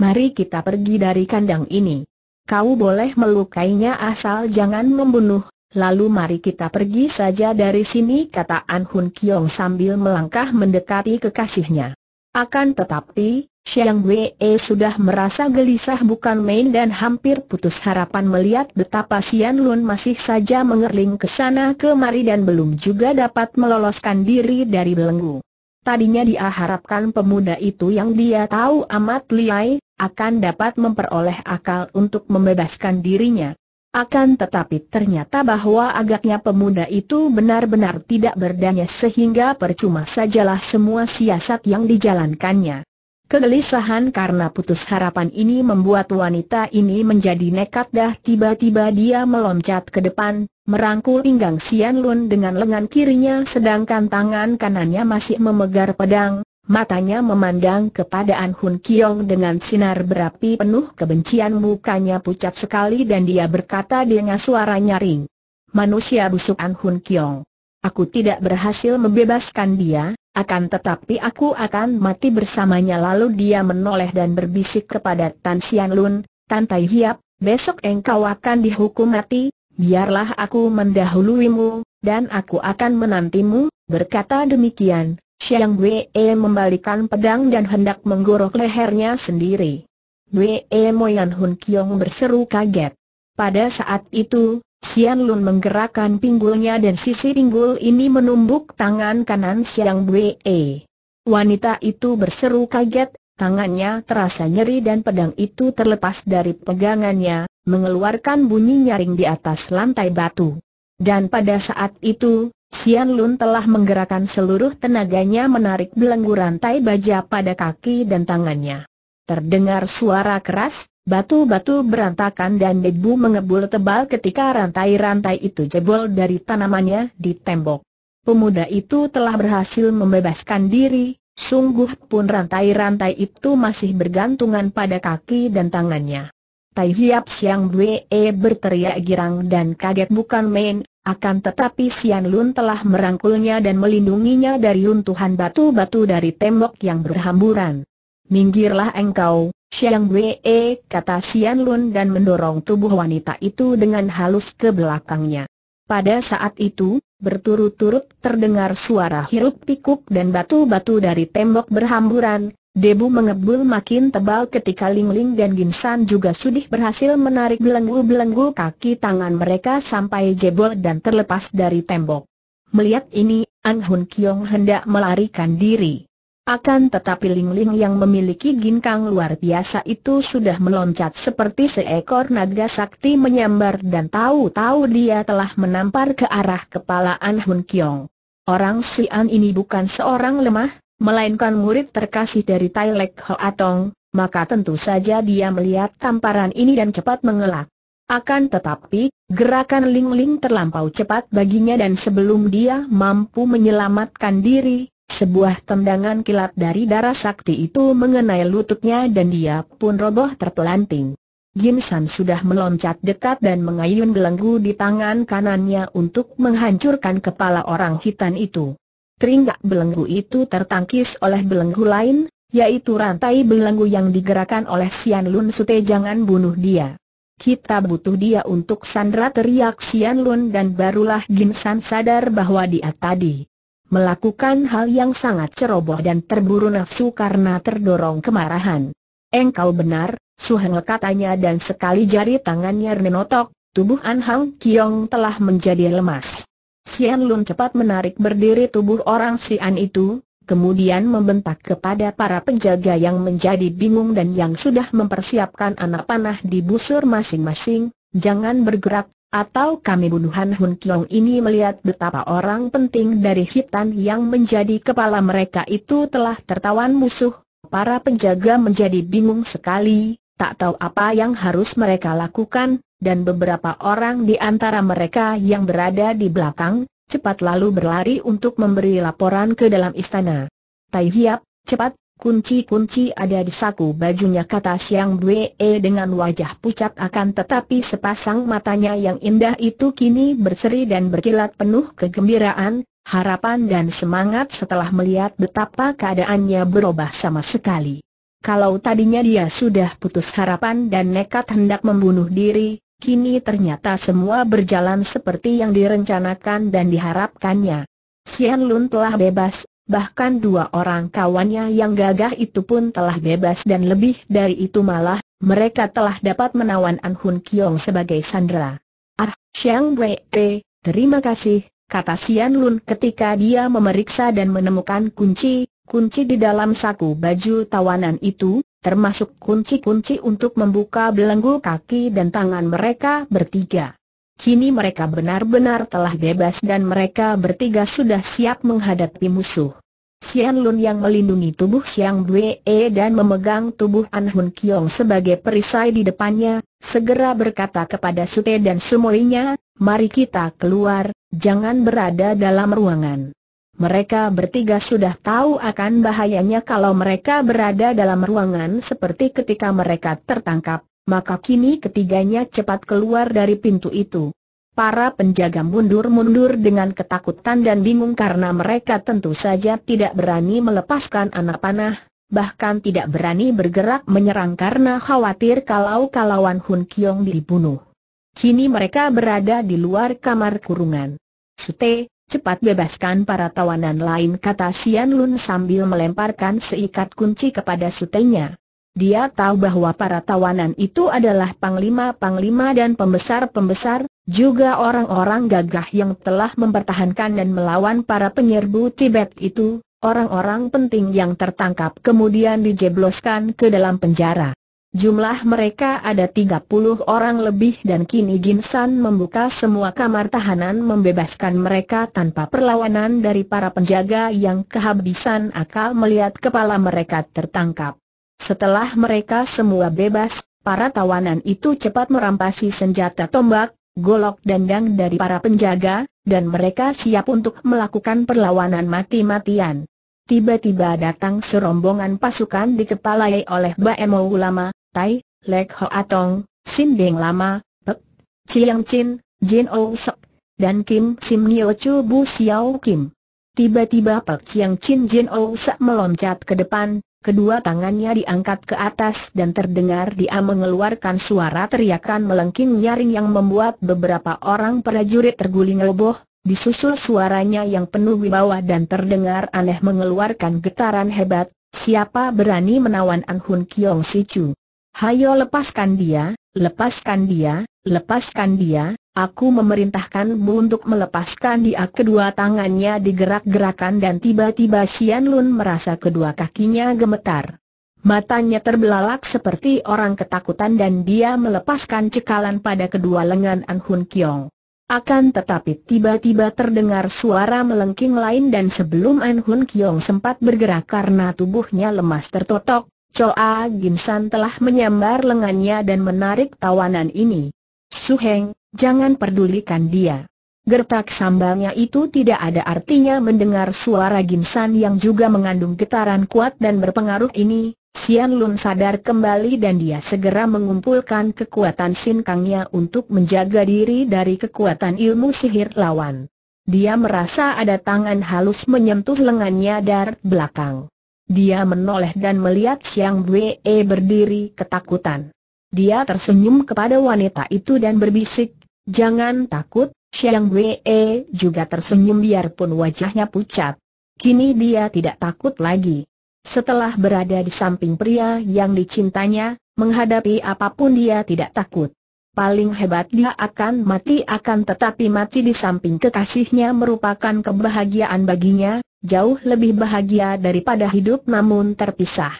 Mari kita pergi dari kandang ini. Kau boleh melukainya asal jangan membunuh, lalu mari kita pergi saja dari sini kata An Hun Kiong sambil melangkah mendekati kekasihnya. Akan tetapi, Xiang Wei eh, sudah merasa gelisah bukan main dan hampir putus harapan melihat betapa Xian Lun masih saja mengerling ke sana kemari dan belum juga dapat meloloskan diri dari belenggu. Tadinya dia harapkan pemuda itu yang dia tahu amat liai, akan dapat memperoleh akal untuk membebaskan dirinya. Akan tetapi ternyata bahwa agaknya pemuda itu benar-benar tidak berdaya sehingga percuma sajalah semua siasat yang dijalankannya. Kegelisahan karena putus harapan ini membuat wanita ini menjadi nekat dah tiba-tiba dia meloncat ke depan, merangkul pinggang Sian Lun dengan lengan kirinya sedangkan tangan kanannya masih memegar pedang, matanya memandang kepada An Hun Kiong dengan sinar berapi penuh kebencian mukanya pucat sekali dan dia berkata dengan suara nyaring. Manusia busuk An Hun Kiong. Aku tidak berhasil membebaskan dia, akan tetapi aku akan mati bersamanya lalu dia menoleh dan berbisik kepada Tan Sian Lun, Tan Tai Hiap, besok engkau akan dihukum mati, biarlah aku mendahuluimu, dan aku akan menantimu, berkata demikian. Siang Wei membalikan pedang dan hendak menggorok lehernya sendiri. Wei Moyan Hun Kiong berseru kaget. Pada saat itu, Xian Lun menggerakkan pinggulnya dan sisi pinggul ini menumbuk tangan kanan Siang Wei. Wanita itu berseru kaget, tangannya terasa nyeri dan pedang itu terlepas dari pegangannya, mengeluarkan bunyi nyaring di atas lantai batu. Dan pada saat itu, Xian Lun telah menggerakkan seluruh tenaganya menarik belenggu rantai baja pada kaki dan tangannya. Terdengar suara keras, Batu-batu berantakan dan debu mengebul tebal ketika rantai-rantai itu jebol dari tanamannya di tembok. Pemuda itu telah berhasil membebaskan diri, sungguh pun rantai-rantai itu masih bergantungan pada kaki dan tangannya. Tai Hiap Siang Bwe e berteriak girang dan kaget bukan main, akan tetapi Sian Lun telah merangkulnya dan melindunginya dari runtuhan batu-batu dari tembok yang berhamburan. Minggirlah engkau, Xiang Wei, kata Xian Lun dan mendorong tubuh wanita itu dengan halus ke belakangnya. Pada saat itu, berturut-turut terdengar suara hirup pikuk dan batu-batu dari tembok berhamburan, debu mengebul makin tebal ketika Ling Ling dan Ginsan juga sudah berhasil menarik belenggu-belenggu kaki tangan mereka sampai jebol dan terlepas dari tembok. Melihat ini, An Hun Kiong hendak melarikan diri. Akan tetapi Ling Ling yang memiliki ginkang luar biasa itu sudah meloncat seperti seekor naga sakti menyambar dan tahu-tahu dia telah menampar ke arah kepala An Hun Kiong. Orang Sian ini bukan seorang lemah, melainkan murid terkasih dari Tai Lek Ho Atong, maka tentu saja dia melihat tamparan ini dan cepat mengelak. Akan tetapi, gerakan Ling Ling terlampau cepat baginya dan sebelum dia mampu menyelamatkan diri, sebuah tendangan kilat dari darah sakti itu mengenai lututnya dan dia pun roboh terpelanting. Jin San sudah meloncat dekat dan mengayun belenggu di tangan kanannya untuk menghancurkan kepala orang hitam itu. Teringgak belenggu itu tertangkis oleh belenggu lain, yaitu rantai belenggu yang digerakkan oleh Sian Lun Sute jangan bunuh dia. Kita butuh dia untuk sandra teriak Sian Lun dan barulah Jin San sadar bahwa dia tadi melakukan hal yang sangat ceroboh dan terburu nafsu karena terdorong kemarahan. Engkau benar, Suheng katanya dan sekali jari tangannya menotok, tubuh An Hang Kiong telah menjadi lemas. Sian Lun cepat menarik berdiri tubuh orang Sian itu, kemudian membentak kepada para penjaga yang menjadi bingung dan yang sudah mempersiapkan anak panah di busur masing-masing, jangan bergerak, atau kami bunuh Han Hun Kiong ini melihat betapa orang penting dari hitan yang menjadi kepala mereka itu telah tertawan musuh, para penjaga menjadi bingung sekali, tak tahu apa yang harus mereka lakukan, dan beberapa orang di antara mereka yang berada di belakang, cepat lalu berlari untuk memberi laporan ke dalam istana. Tai Hiap, cepat, Kunci-kunci ada di saku bajunya kata Siang Bwe e dengan wajah pucat akan tetapi sepasang matanya yang indah itu kini berseri dan berkilat penuh kegembiraan, harapan dan semangat setelah melihat betapa keadaannya berubah sama sekali. Kalau tadinya dia sudah putus harapan dan nekat hendak membunuh diri, kini ternyata semua berjalan seperti yang direncanakan dan diharapkannya. Sian Lun telah bebas, Bahkan dua orang kawannya yang gagah itu pun telah bebas dan lebih dari itu malah, mereka telah dapat menawan An Hun Kiong sebagai sandera. Ah, Xiang Wei, eh, terima kasih, kata Sian Lun ketika dia memeriksa dan menemukan kunci, kunci di dalam saku baju tawanan itu, termasuk kunci-kunci untuk membuka belenggu kaki dan tangan mereka bertiga. Kini mereka benar-benar telah bebas dan mereka bertiga sudah siap menghadapi musuh. Xian Lun yang melindungi tubuh Xiang Bue e dan memegang tubuh An Hun Kiong sebagai perisai di depannya, segera berkata kepada Sute dan Sumoinya, mari kita keluar, jangan berada dalam ruangan. Mereka bertiga sudah tahu akan bahayanya kalau mereka berada dalam ruangan seperti ketika mereka tertangkap, maka kini ketiganya cepat keluar dari pintu itu. Para penjaga mundur-mundur dengan ketakutan dan bingung karena mereka tentu saja tidak berani melepaskan anak panah, bahkan tidak berani bergerak menyerang karena khawatir kalau kalawan Hun Kiong dibunuh. Kini mereka berada di luar kamar kurungan. Sute, cepat bebaskan para tawanan lain kata Xian Lun sambil melemparkan seikat kunci kepada sutenya. Dia tahu bahwa para tawanan itu adalah panglima-panglima dan pembesar-pembesar, juga orang-orang gagah yang telah mempertahankan dan melawan para penyerbu Tibet itu, orang-orang penting yang tertangkap kemudian dijebloskan ke dalam penjara. Jumlah mereka ada 30 orang lebih dan kini Ginsan membuka semua kamar tahanan membebaskan mereka tanpa perlawanan dari para penjaga yang kehabisan akal melihat kepala mereka tertangkap. Setelah mereka semua bebas, para tawanan itu cepat merampasi senjata tombak, golok dan dandang dari para penjaga, dan mereka siap untuk melakukan perlawanan mati-matian. Tiba-tiba datang serombongan pasukan dikepalai oleh Baemo Ulama, Tai, Lek Ho Atong, Sin Beng Lama, Pek, Chiang Chin, Jin O Sok, dan Kim Sim Nyo Chu Bu Xiao Kim. Tiba-tiba Pak Chiang Chin Jin Ousak meloncat ke depan, Kedua tangannya diangkat ke atas dan terdengar dia mengeluarkan suara teriakan melengking nyaring yang membuat beberapa orang prajurit terguling roboh, disusul suaranya yang penuh wibawa dan terdengar aneh mengeluarkan getaran hebat, siapa berani menawan An Hun Kiong Si Chu? Hayo lepaskan dia, lepaskan dia, lepaskan dia, Aku memerintahkanmu untuk melepaskan dia kedua tangannya digerak-gerakan dan tiba-tiba Sian Lun merasa kedua kakinya gemetar. Matanya terbelalak seperti orang ketakutan dan dia melepaskan cekalan pada kedua lengan An Hun Kiong. Akan tetapi tiba-tiba terdengar suara melengking lain dan sebelum An Hun Kiong sempat bergerak karena tubuhnya lemas tertotok, Choa Gimsan telah menyambar lengannya dan menarik tawanan ini. Su Heng, Jangan pedulikan dia. Gertak sambalnya itu tidak ada artinya mendengar suara Ginsan yang juga mengandung getaran kuat dan berpengaruh ini, Sian Lun sadar kembali dan dia segera mengumpulkan kekuatan sinkangnya untuk menjaga diri dari kekuatan ilmu sihir lawan. Dia merasa ada tangan halus menyentuh lengannya dari belakang. Dia menoleh dan melihat Siang Wee berdiri ketakutan. Dia tersenyum kepada wanita itu dan berbisik, Jangan takut, Xiang Wei juga tersenyum biarpun wajahnya pucat. Kini dia tidak takut lagi. Setelah berada di samping pria yang dicintanya, menghadapi apapun dia tidak takut. Paling hebat dia akan mati akan tetapi mati di samping kekasihnya merupakan kebahagiaan baginya, jauh lebih bahagia daripada hidup namun terpisah.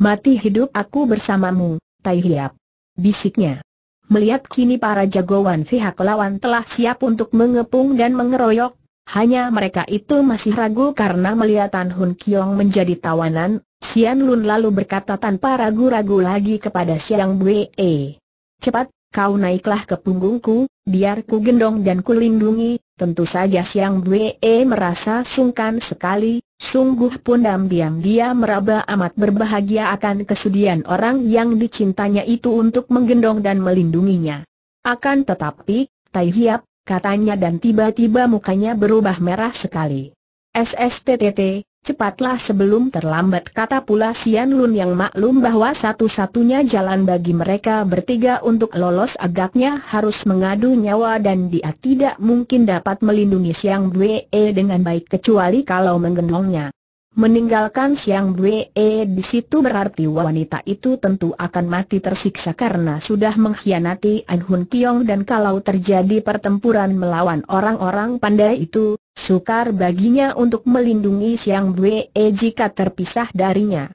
Mati hidup aku bersamamu, Tai Hiap. Bisiknya. Melihat kini para jagoan pihak lawan telah siap untuk mengepung dan mengeroyok, hanya mereka itu masih ragu karena melihat Tan Hun Kiong menjadi tawanan, Sian Lun lalu berkata tanpa ragu-ragu lagi kepada Siang Bwe. Cepat, kau naiklah ke punggungku, biar ku gendong dan ku lindungi, tentu saja Siang Bwe merasa sungkan sekali, Sungguh pun diam-diam dia meraba amat berbahagia akan kesudian orang yang dicintanya itu untuk menggendong dan melindunginya. Akan tetapi, Tai Hiap, katanya dan tiba-tiba mukanya berubah merah sekali. SSTTT, Cepatlah sebelum terlambat kata pula Sian Lun yang maklum bahwa satu-satunya jalan bagi mereka bertiga untuk lolos agaknya harus mengadu nyawa dan dia tidak mungkin dapat melindungi Siang Bwe dengan baik kecuali kalau menggendongnya. Meninggalkan Siang Bwe di situ berarti wanita itu tentu akan mati tersiksa karena sudah mengkhianati An Hun Tiong dan kalau terjadi pertempuran melawan orang-orang pandai itu, Sukar baginya untuk melindungi Siang Bwe eh, jika terpisah darinya.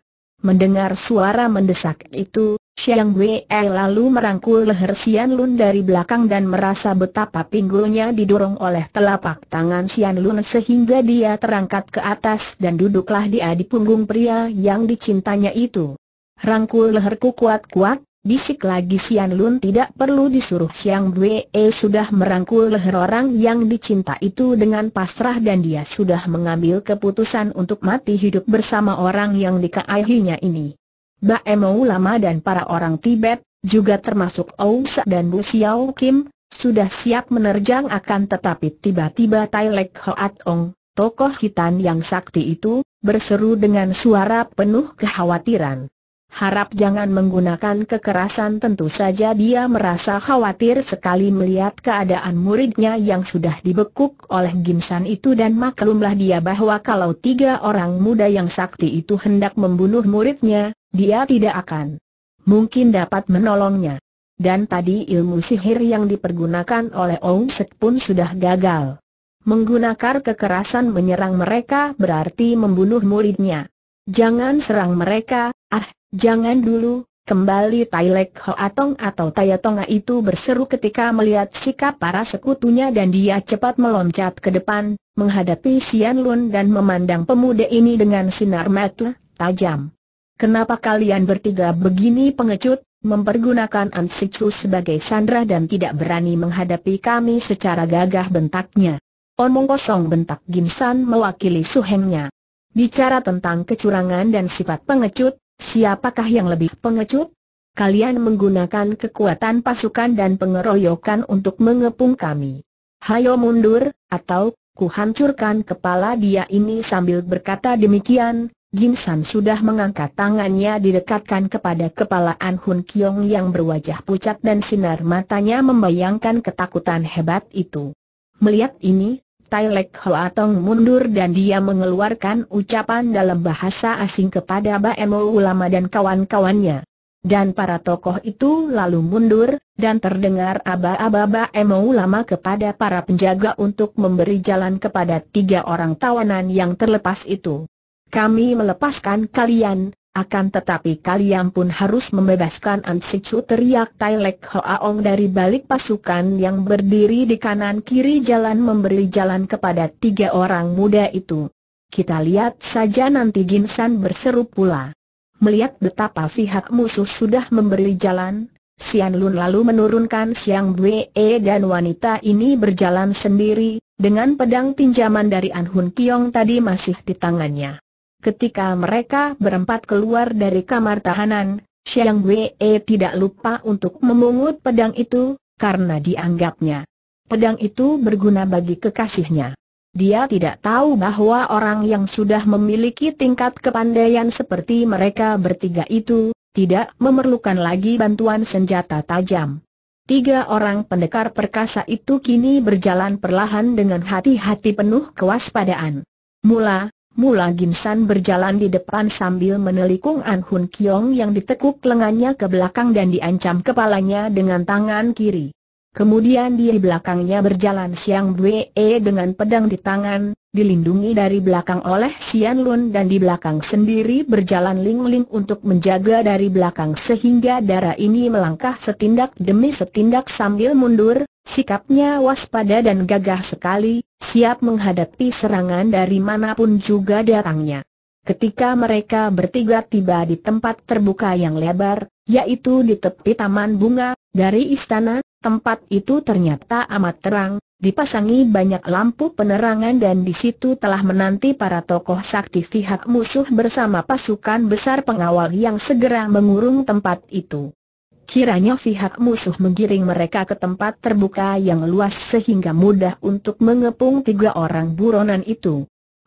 Mendengar suara mendesak itu, Siang Bwe eh, lalu merangkul leher Sian Lun dari belakang dan merasa betapa pinggulnya didorong oleh telapak tangan Sian Lun sehingga dia terangkat ke atas dan duduklah dia di punggung pria yang dicintanya itu. Rangkul leherku kuat-kuat, Bisik lagi Sian Lun tidak perlu disuruh Siang Bwe eh, sudah merangkul leher orang yang dicinta itu dengan pasrah dan dia sudah mengambil keputusan untuk mati hidup bersama orang yang dikaihinya ini. Emo ulama dan para orang Tibet, juga termasuk Ousa dan Bu Xiao Kim, sudah siap menerjang akan tetapi tiba-tiba Tai Lek Hoat Ong, tokoh hitam yang sakti itu, berseru dengan suara penuh kekhawatiran. Harap jangan menggunakan kekerasan tentu saja dia merasa khawatir sekali melihat keadaan muridnya yang sudah dibekuk oleh Gimsan itu dan maklumlah dia bahwa kalau tiga orang muda yang sakti itu hendak membunuh muridnya, dia tidak akan mungkin dapat menolongnya. Dan tadi ilmu sihir yang dipergunakan oleh Ong Sek pun sudah gagal. Menggunakan kekerasan menyerang mereka berarti membunuh muridnya. Jangan serang mereka, ah, jangan dulu, Kembali Tai Lek Hoatong atau Tayatonga itu berseru ketika melihat sikap para sekutunya dan dia cepat meloncat ke depan, menghadapi Sian Lun dan memandang pemuda ini dengan sinar mata tajam. Kenapa kalian bertiga begini pengecut, mempergunakan Ansichu sebagai sandra dan tidak berani menghadapi kami secara gagah bentaknya? Omong kosong bentak Gimsan mewakili suhengnya. Bicara tentang kecurangan dan sifat pengecut, siapakah yang lebih pengecut? Kalian menggunakan kekuatan pasukan dan pengeroyokan untuk mengepung kami. Hayo mundur, atau kuhancurkan kepala dia ini sambil berkata demikian. Ginsan sudah mengangkat tangannya didekatkan kepada kepala An Hun Kiong yang berwajah pucat dan sinar matanya membayangkan ketakutan hebat itu. Melihat ini, Tai Lek Hoatong mundur dan dia mengeluarkan ucapan dalam bahasa asing kepada Baemo Ulama dan kawan-kawannya. Dan para tokoh itu lalu mundur, dan terdengar aba-aba Baemo Ulama kepada para penjaga untuk memberi jalan kepada tiga orang tawanan yang terlepas itu. Kami melepaskan kalian, akan tetapi kalian pun harus membebaskan An Sichu teriak Tai Lek Hoaong dari balik pasukan yang berdiri di kanan-kiri jalan memberi jalan kepada tiga orang muda itu. Kita lihat saja nanti Ginsan berseru pula. Melihat betapa pihak musuh sudah memberi jalan, Sian Lun lalu menurunkan Siang Bwe dan wanita ini berjalan sendiri, dengan pedang pinjaman dari An Hun Kiong tadi masih di tangannya. Ketika mereka berempat keluar dari kamar tahanan, Xiang Wei tidak lupa untuk memungut pedang itu, karena dianggapnya pedang itu berguna bagi kekasihnya. Dia tidak tahu bahwa orang yang sudah memiliki tingkat kepandaian seperti mereka bertiga itu, tidak memerlukan lagi bantuan senjata tajam. Tiga orang pendekar perkasa itu kini berjalan perlahan dengan hati-hati penuh kewaspadaan. Mula, Mula Gimsan berjalan di depan sambil menelikung An Hun Kiong yang ditekuk lengannya ke belakang dan diancam kepalanya dengan tangan kiri. Kemudian di belakangnya berjalan Siang Bwe dengan pedang di tangan, dilindungi dari belakang oleh Sian Lun dan di belakang sendiri berjalan Ling Ling untuk menjaga dari belakang sehingga darah ini melangkah setindak demi setindak sambil mundur, sikapnya waspada dan gagah sekali, siap menghadapi serangan dari manapun juga datangnya. Ketika mereka bertiga tiba di tempat terbuka yang lebar, yaitu di tepi taman bunga, dari istana, Tempat itu ternyata amat terang, dipasangi banyak lampu penerangan dan di situ telah menanti para tokoh sakti pihak musuh bersama pasukan besar pengawal yang segera mengurung tempat itu. Kiranya pihak musuh menggiring mereka ke tempat terbuka yang luas sehingga mudah untuk mengepung tiga orang buronan itu.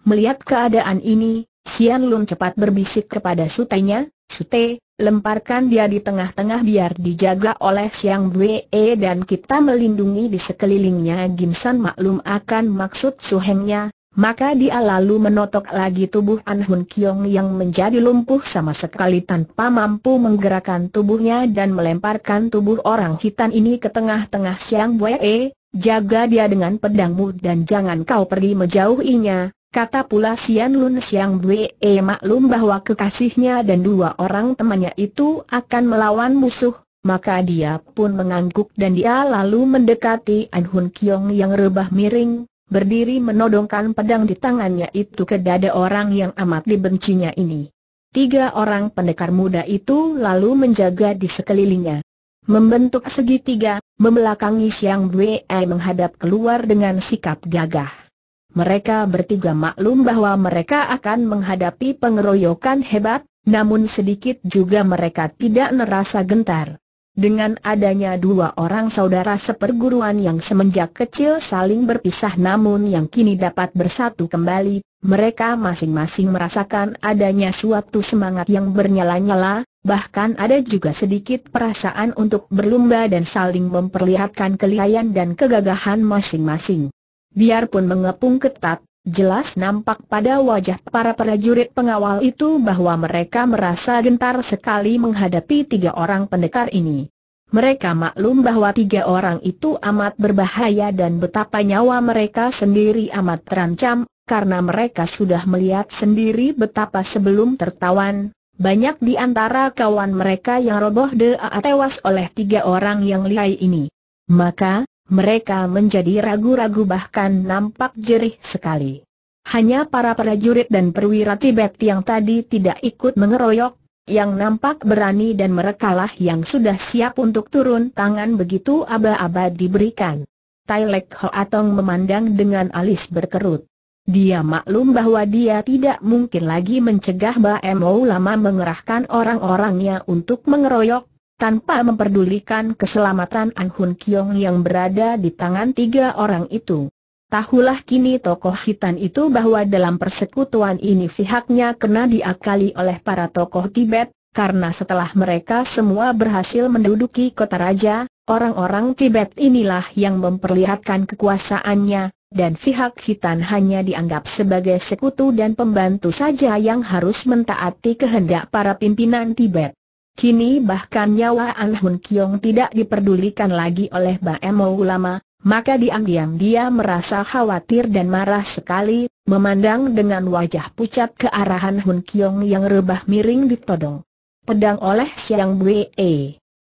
Melihat keadaan ini, Sian Lun cepat berbisik kepada sutenya, Sute, lemparkan dia di tengah-tengah biar dijaga oleh Siang Bwe e dan kita melindungi di sekelilingnya Gimsan maklum akan maksud suhengnya, maka dia lalu menotok lagi tubuh An Hun Kiong yang menjadi lumpuh sama sekali tanpa mampu menggerakkan tubuhnya dan melemparkan tubuh orang hitam ini ke tengah-tengah Siang Bwe, e. jaga dia dengan pedangmu dan jangan kau pergi menjauhinya, Kata pula Sian Lun Siang Bwe eh, maklum bahwa kekasihnya dan dua orang temannya itu akan melawan musuh, maka dia pun mengangguk dan dia lalu mendekati An Hun Kiong yang rebah miring, berdiri menodongkan pedang di tangannya itu ke dada orang yang amat dibencinya ini. Tiga orang pendekar muda itu lalu menjaga di sekelilingnya. Membentuk segitiga, membelakangi Siang Bwe eh, menghadap keluar dengan sikap gagah mereka bertiga maklum bahwa mereka akan menghadapi pengeroyokan hebat, namun sedikit juga mereka tidak merasa gentar. Dengan adanya dua orang saudara seperguruan yang semenjak kecil saling berpisah namun yang kini dapat bersatu kembali, mereka masing-masing merasakan adanya suatu semangat yang bernyala-nyala, bahkan ada juga sedikit perasaan untuk berlumba dan saling memperlihatkan kelihayan dan kegagahan masing-masing. Biarpun mengepung ketat, jelas nampak pada wajah para prajurit pengawal itu bahwa mereka merasa gentar sekali menghadapi tiga orang pendekar ini. Mereka maklum bahwa tiga orang itu amat berbahaya dan betapa nyawa mereka sendiri amat terancam, karena mereka sudah melihat sendiri betapa sebelum tertawan, banyak di antara kawan mereka yang roboh dea tewas oleh tiga orang yang lihai ini. Maka, mereka menjadi ragu-ragu bahkan nampak jerih sekali. Hanya para prajurit dan perwira Tibet yang tadi tidak ikut mengeroyok, yang nampak berani dan merekalah yang sudah siap untuk turun tangan begitu aba-aba diberikan. Tailek Hoatong memandang dengan alis berkerut. Dia maklum bahwa dia tidak mungkin lagi mencegah Ba Mo lama mengerahkan orang-orangnya untuk mengeroyok, tanpa memperdulikan keselamatan Ang Hun Kiong yang berada di tangan tiga orang itu. Tahulah kini tokoh hitan itu bahwa dalam persekutuan ini pihaknya kena diakali oleh para tokoh Tibet, karena setelah mereka semua berhasil menduduki kota raja, orang-orang Tibet inilah yang memperlihatkan kekuasaannya, dan pihak hitan hanya dianggap sebagai sekutu dan pembantu saja yang harus mentaati kehendak para pimpinan Tibet. Kini bahkan nyawa An Hun Kiong tidak diperdulikan lagi oleh Emo Ulama, maka diam-diam dia merasa khawatir dan marah sekali, memandang dengan wajah pucat ke arah Han Hun Kiong yang rebah miring ditodong. Pedang oleh Siang Bue.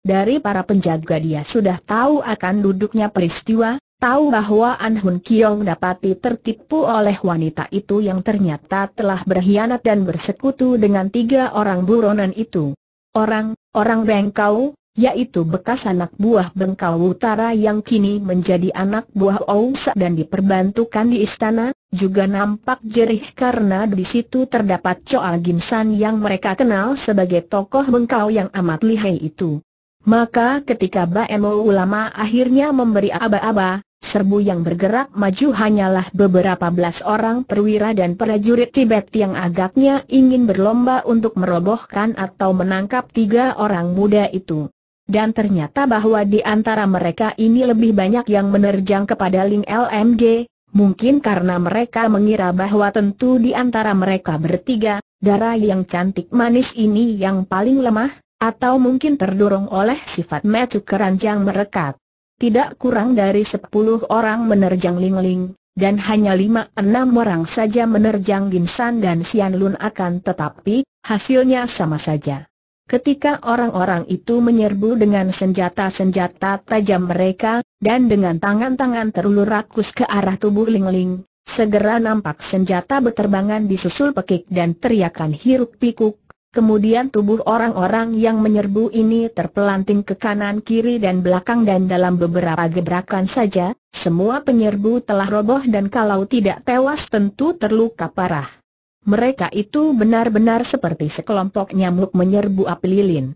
Dari para penjaga dia sudah tahu akan duduknya peristiwa, tahu bahwa An Hun Kiong dapati tertipu oleh wanita itu yang ternyata telah berkhianat dan bersekutu dengan tiga orang buronan itu. Orang, orang Bengkau, yaitu bekas anak buah Bengkau Utara yang kini menjadi anak buah Ousa dan diperbantukan di istana, juga nampak jerih karena di situ terdapat Choa Ginsan yang mereka kenal sebagai tokoh Bengkau yang amat lihai itu. Maka ketika Baemo ulama akhirnya memberi aba-aba, serbu yang bergerak maju hanyalah beberapa belas orang perwira dan prajurit Tibet yang agaknya ingin berlomba untuk merobohkan atau menangkap tiga orang muda itu. Dan ternyata bahwa di antara mereka ini lebih banyak yang menerjang kepada Ling LMG, mungkin karena mereka mengira bahwa tentu di antara mereka bertiga, darah yang cantik manis ini yang paling lemah, atau mungkin terdorong oleh sifat metu keranjang merekat tidak kurang dari sepuluh orang menerjang Ling Ling, dan hanya lima enam orang saja menerjang Ginsan dan Sian Lun akan tetapi, hasilnya sama saja. Ketika orang-orang itu menyerbu dengan senjata-senjata tajam mereka, dan dengan tangan-tangan terulur rakus ke arah tubuh Ling Ling, segera nampak senjata berterbangan disusul pekik dan teriakan hiruk pikuk, Kemudian tubuh orang-orang yang menyerbu ini terpelanting ke kanan kiri dan belakang dan dalam beberapa gebrakan saja, semua penyerbu telah roboh dan kalau tidak tewas tentu terluka parah. Mereka itu benar-benar seperti sekelompok nyamuk menyerbu api lilin.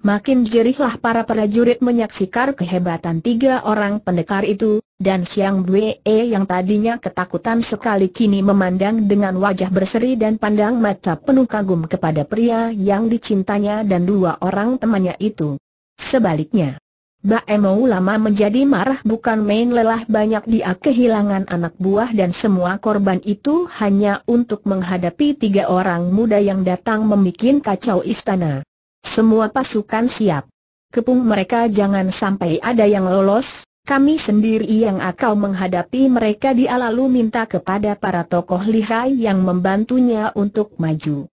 Makin jerihlah para prajurit menyaksikan kehebatan tiga orang pendekar itu, dan Siang Bwe e yang tadinya ketakutan sekali kini memandang dengan wajah berseri dan pandang mata penuh kagum kepada pria yang dicintanya dan dua orang temannya itu. Sebaliknya, Mbak Baemo lama menjadi marah bukan main lelah banyak dia kehilangan anak buah dan semua korban itu hanya untuk menghadapi tiga orang muda yang datang membuat kacau istana. Semua pasukan siap. Kepung mereka jangan sampai ada yang lolos, kami sendiri yang akan menghadapi mereka dia lalu minta kepada para tokoh lihai yang membantunya untuk maju.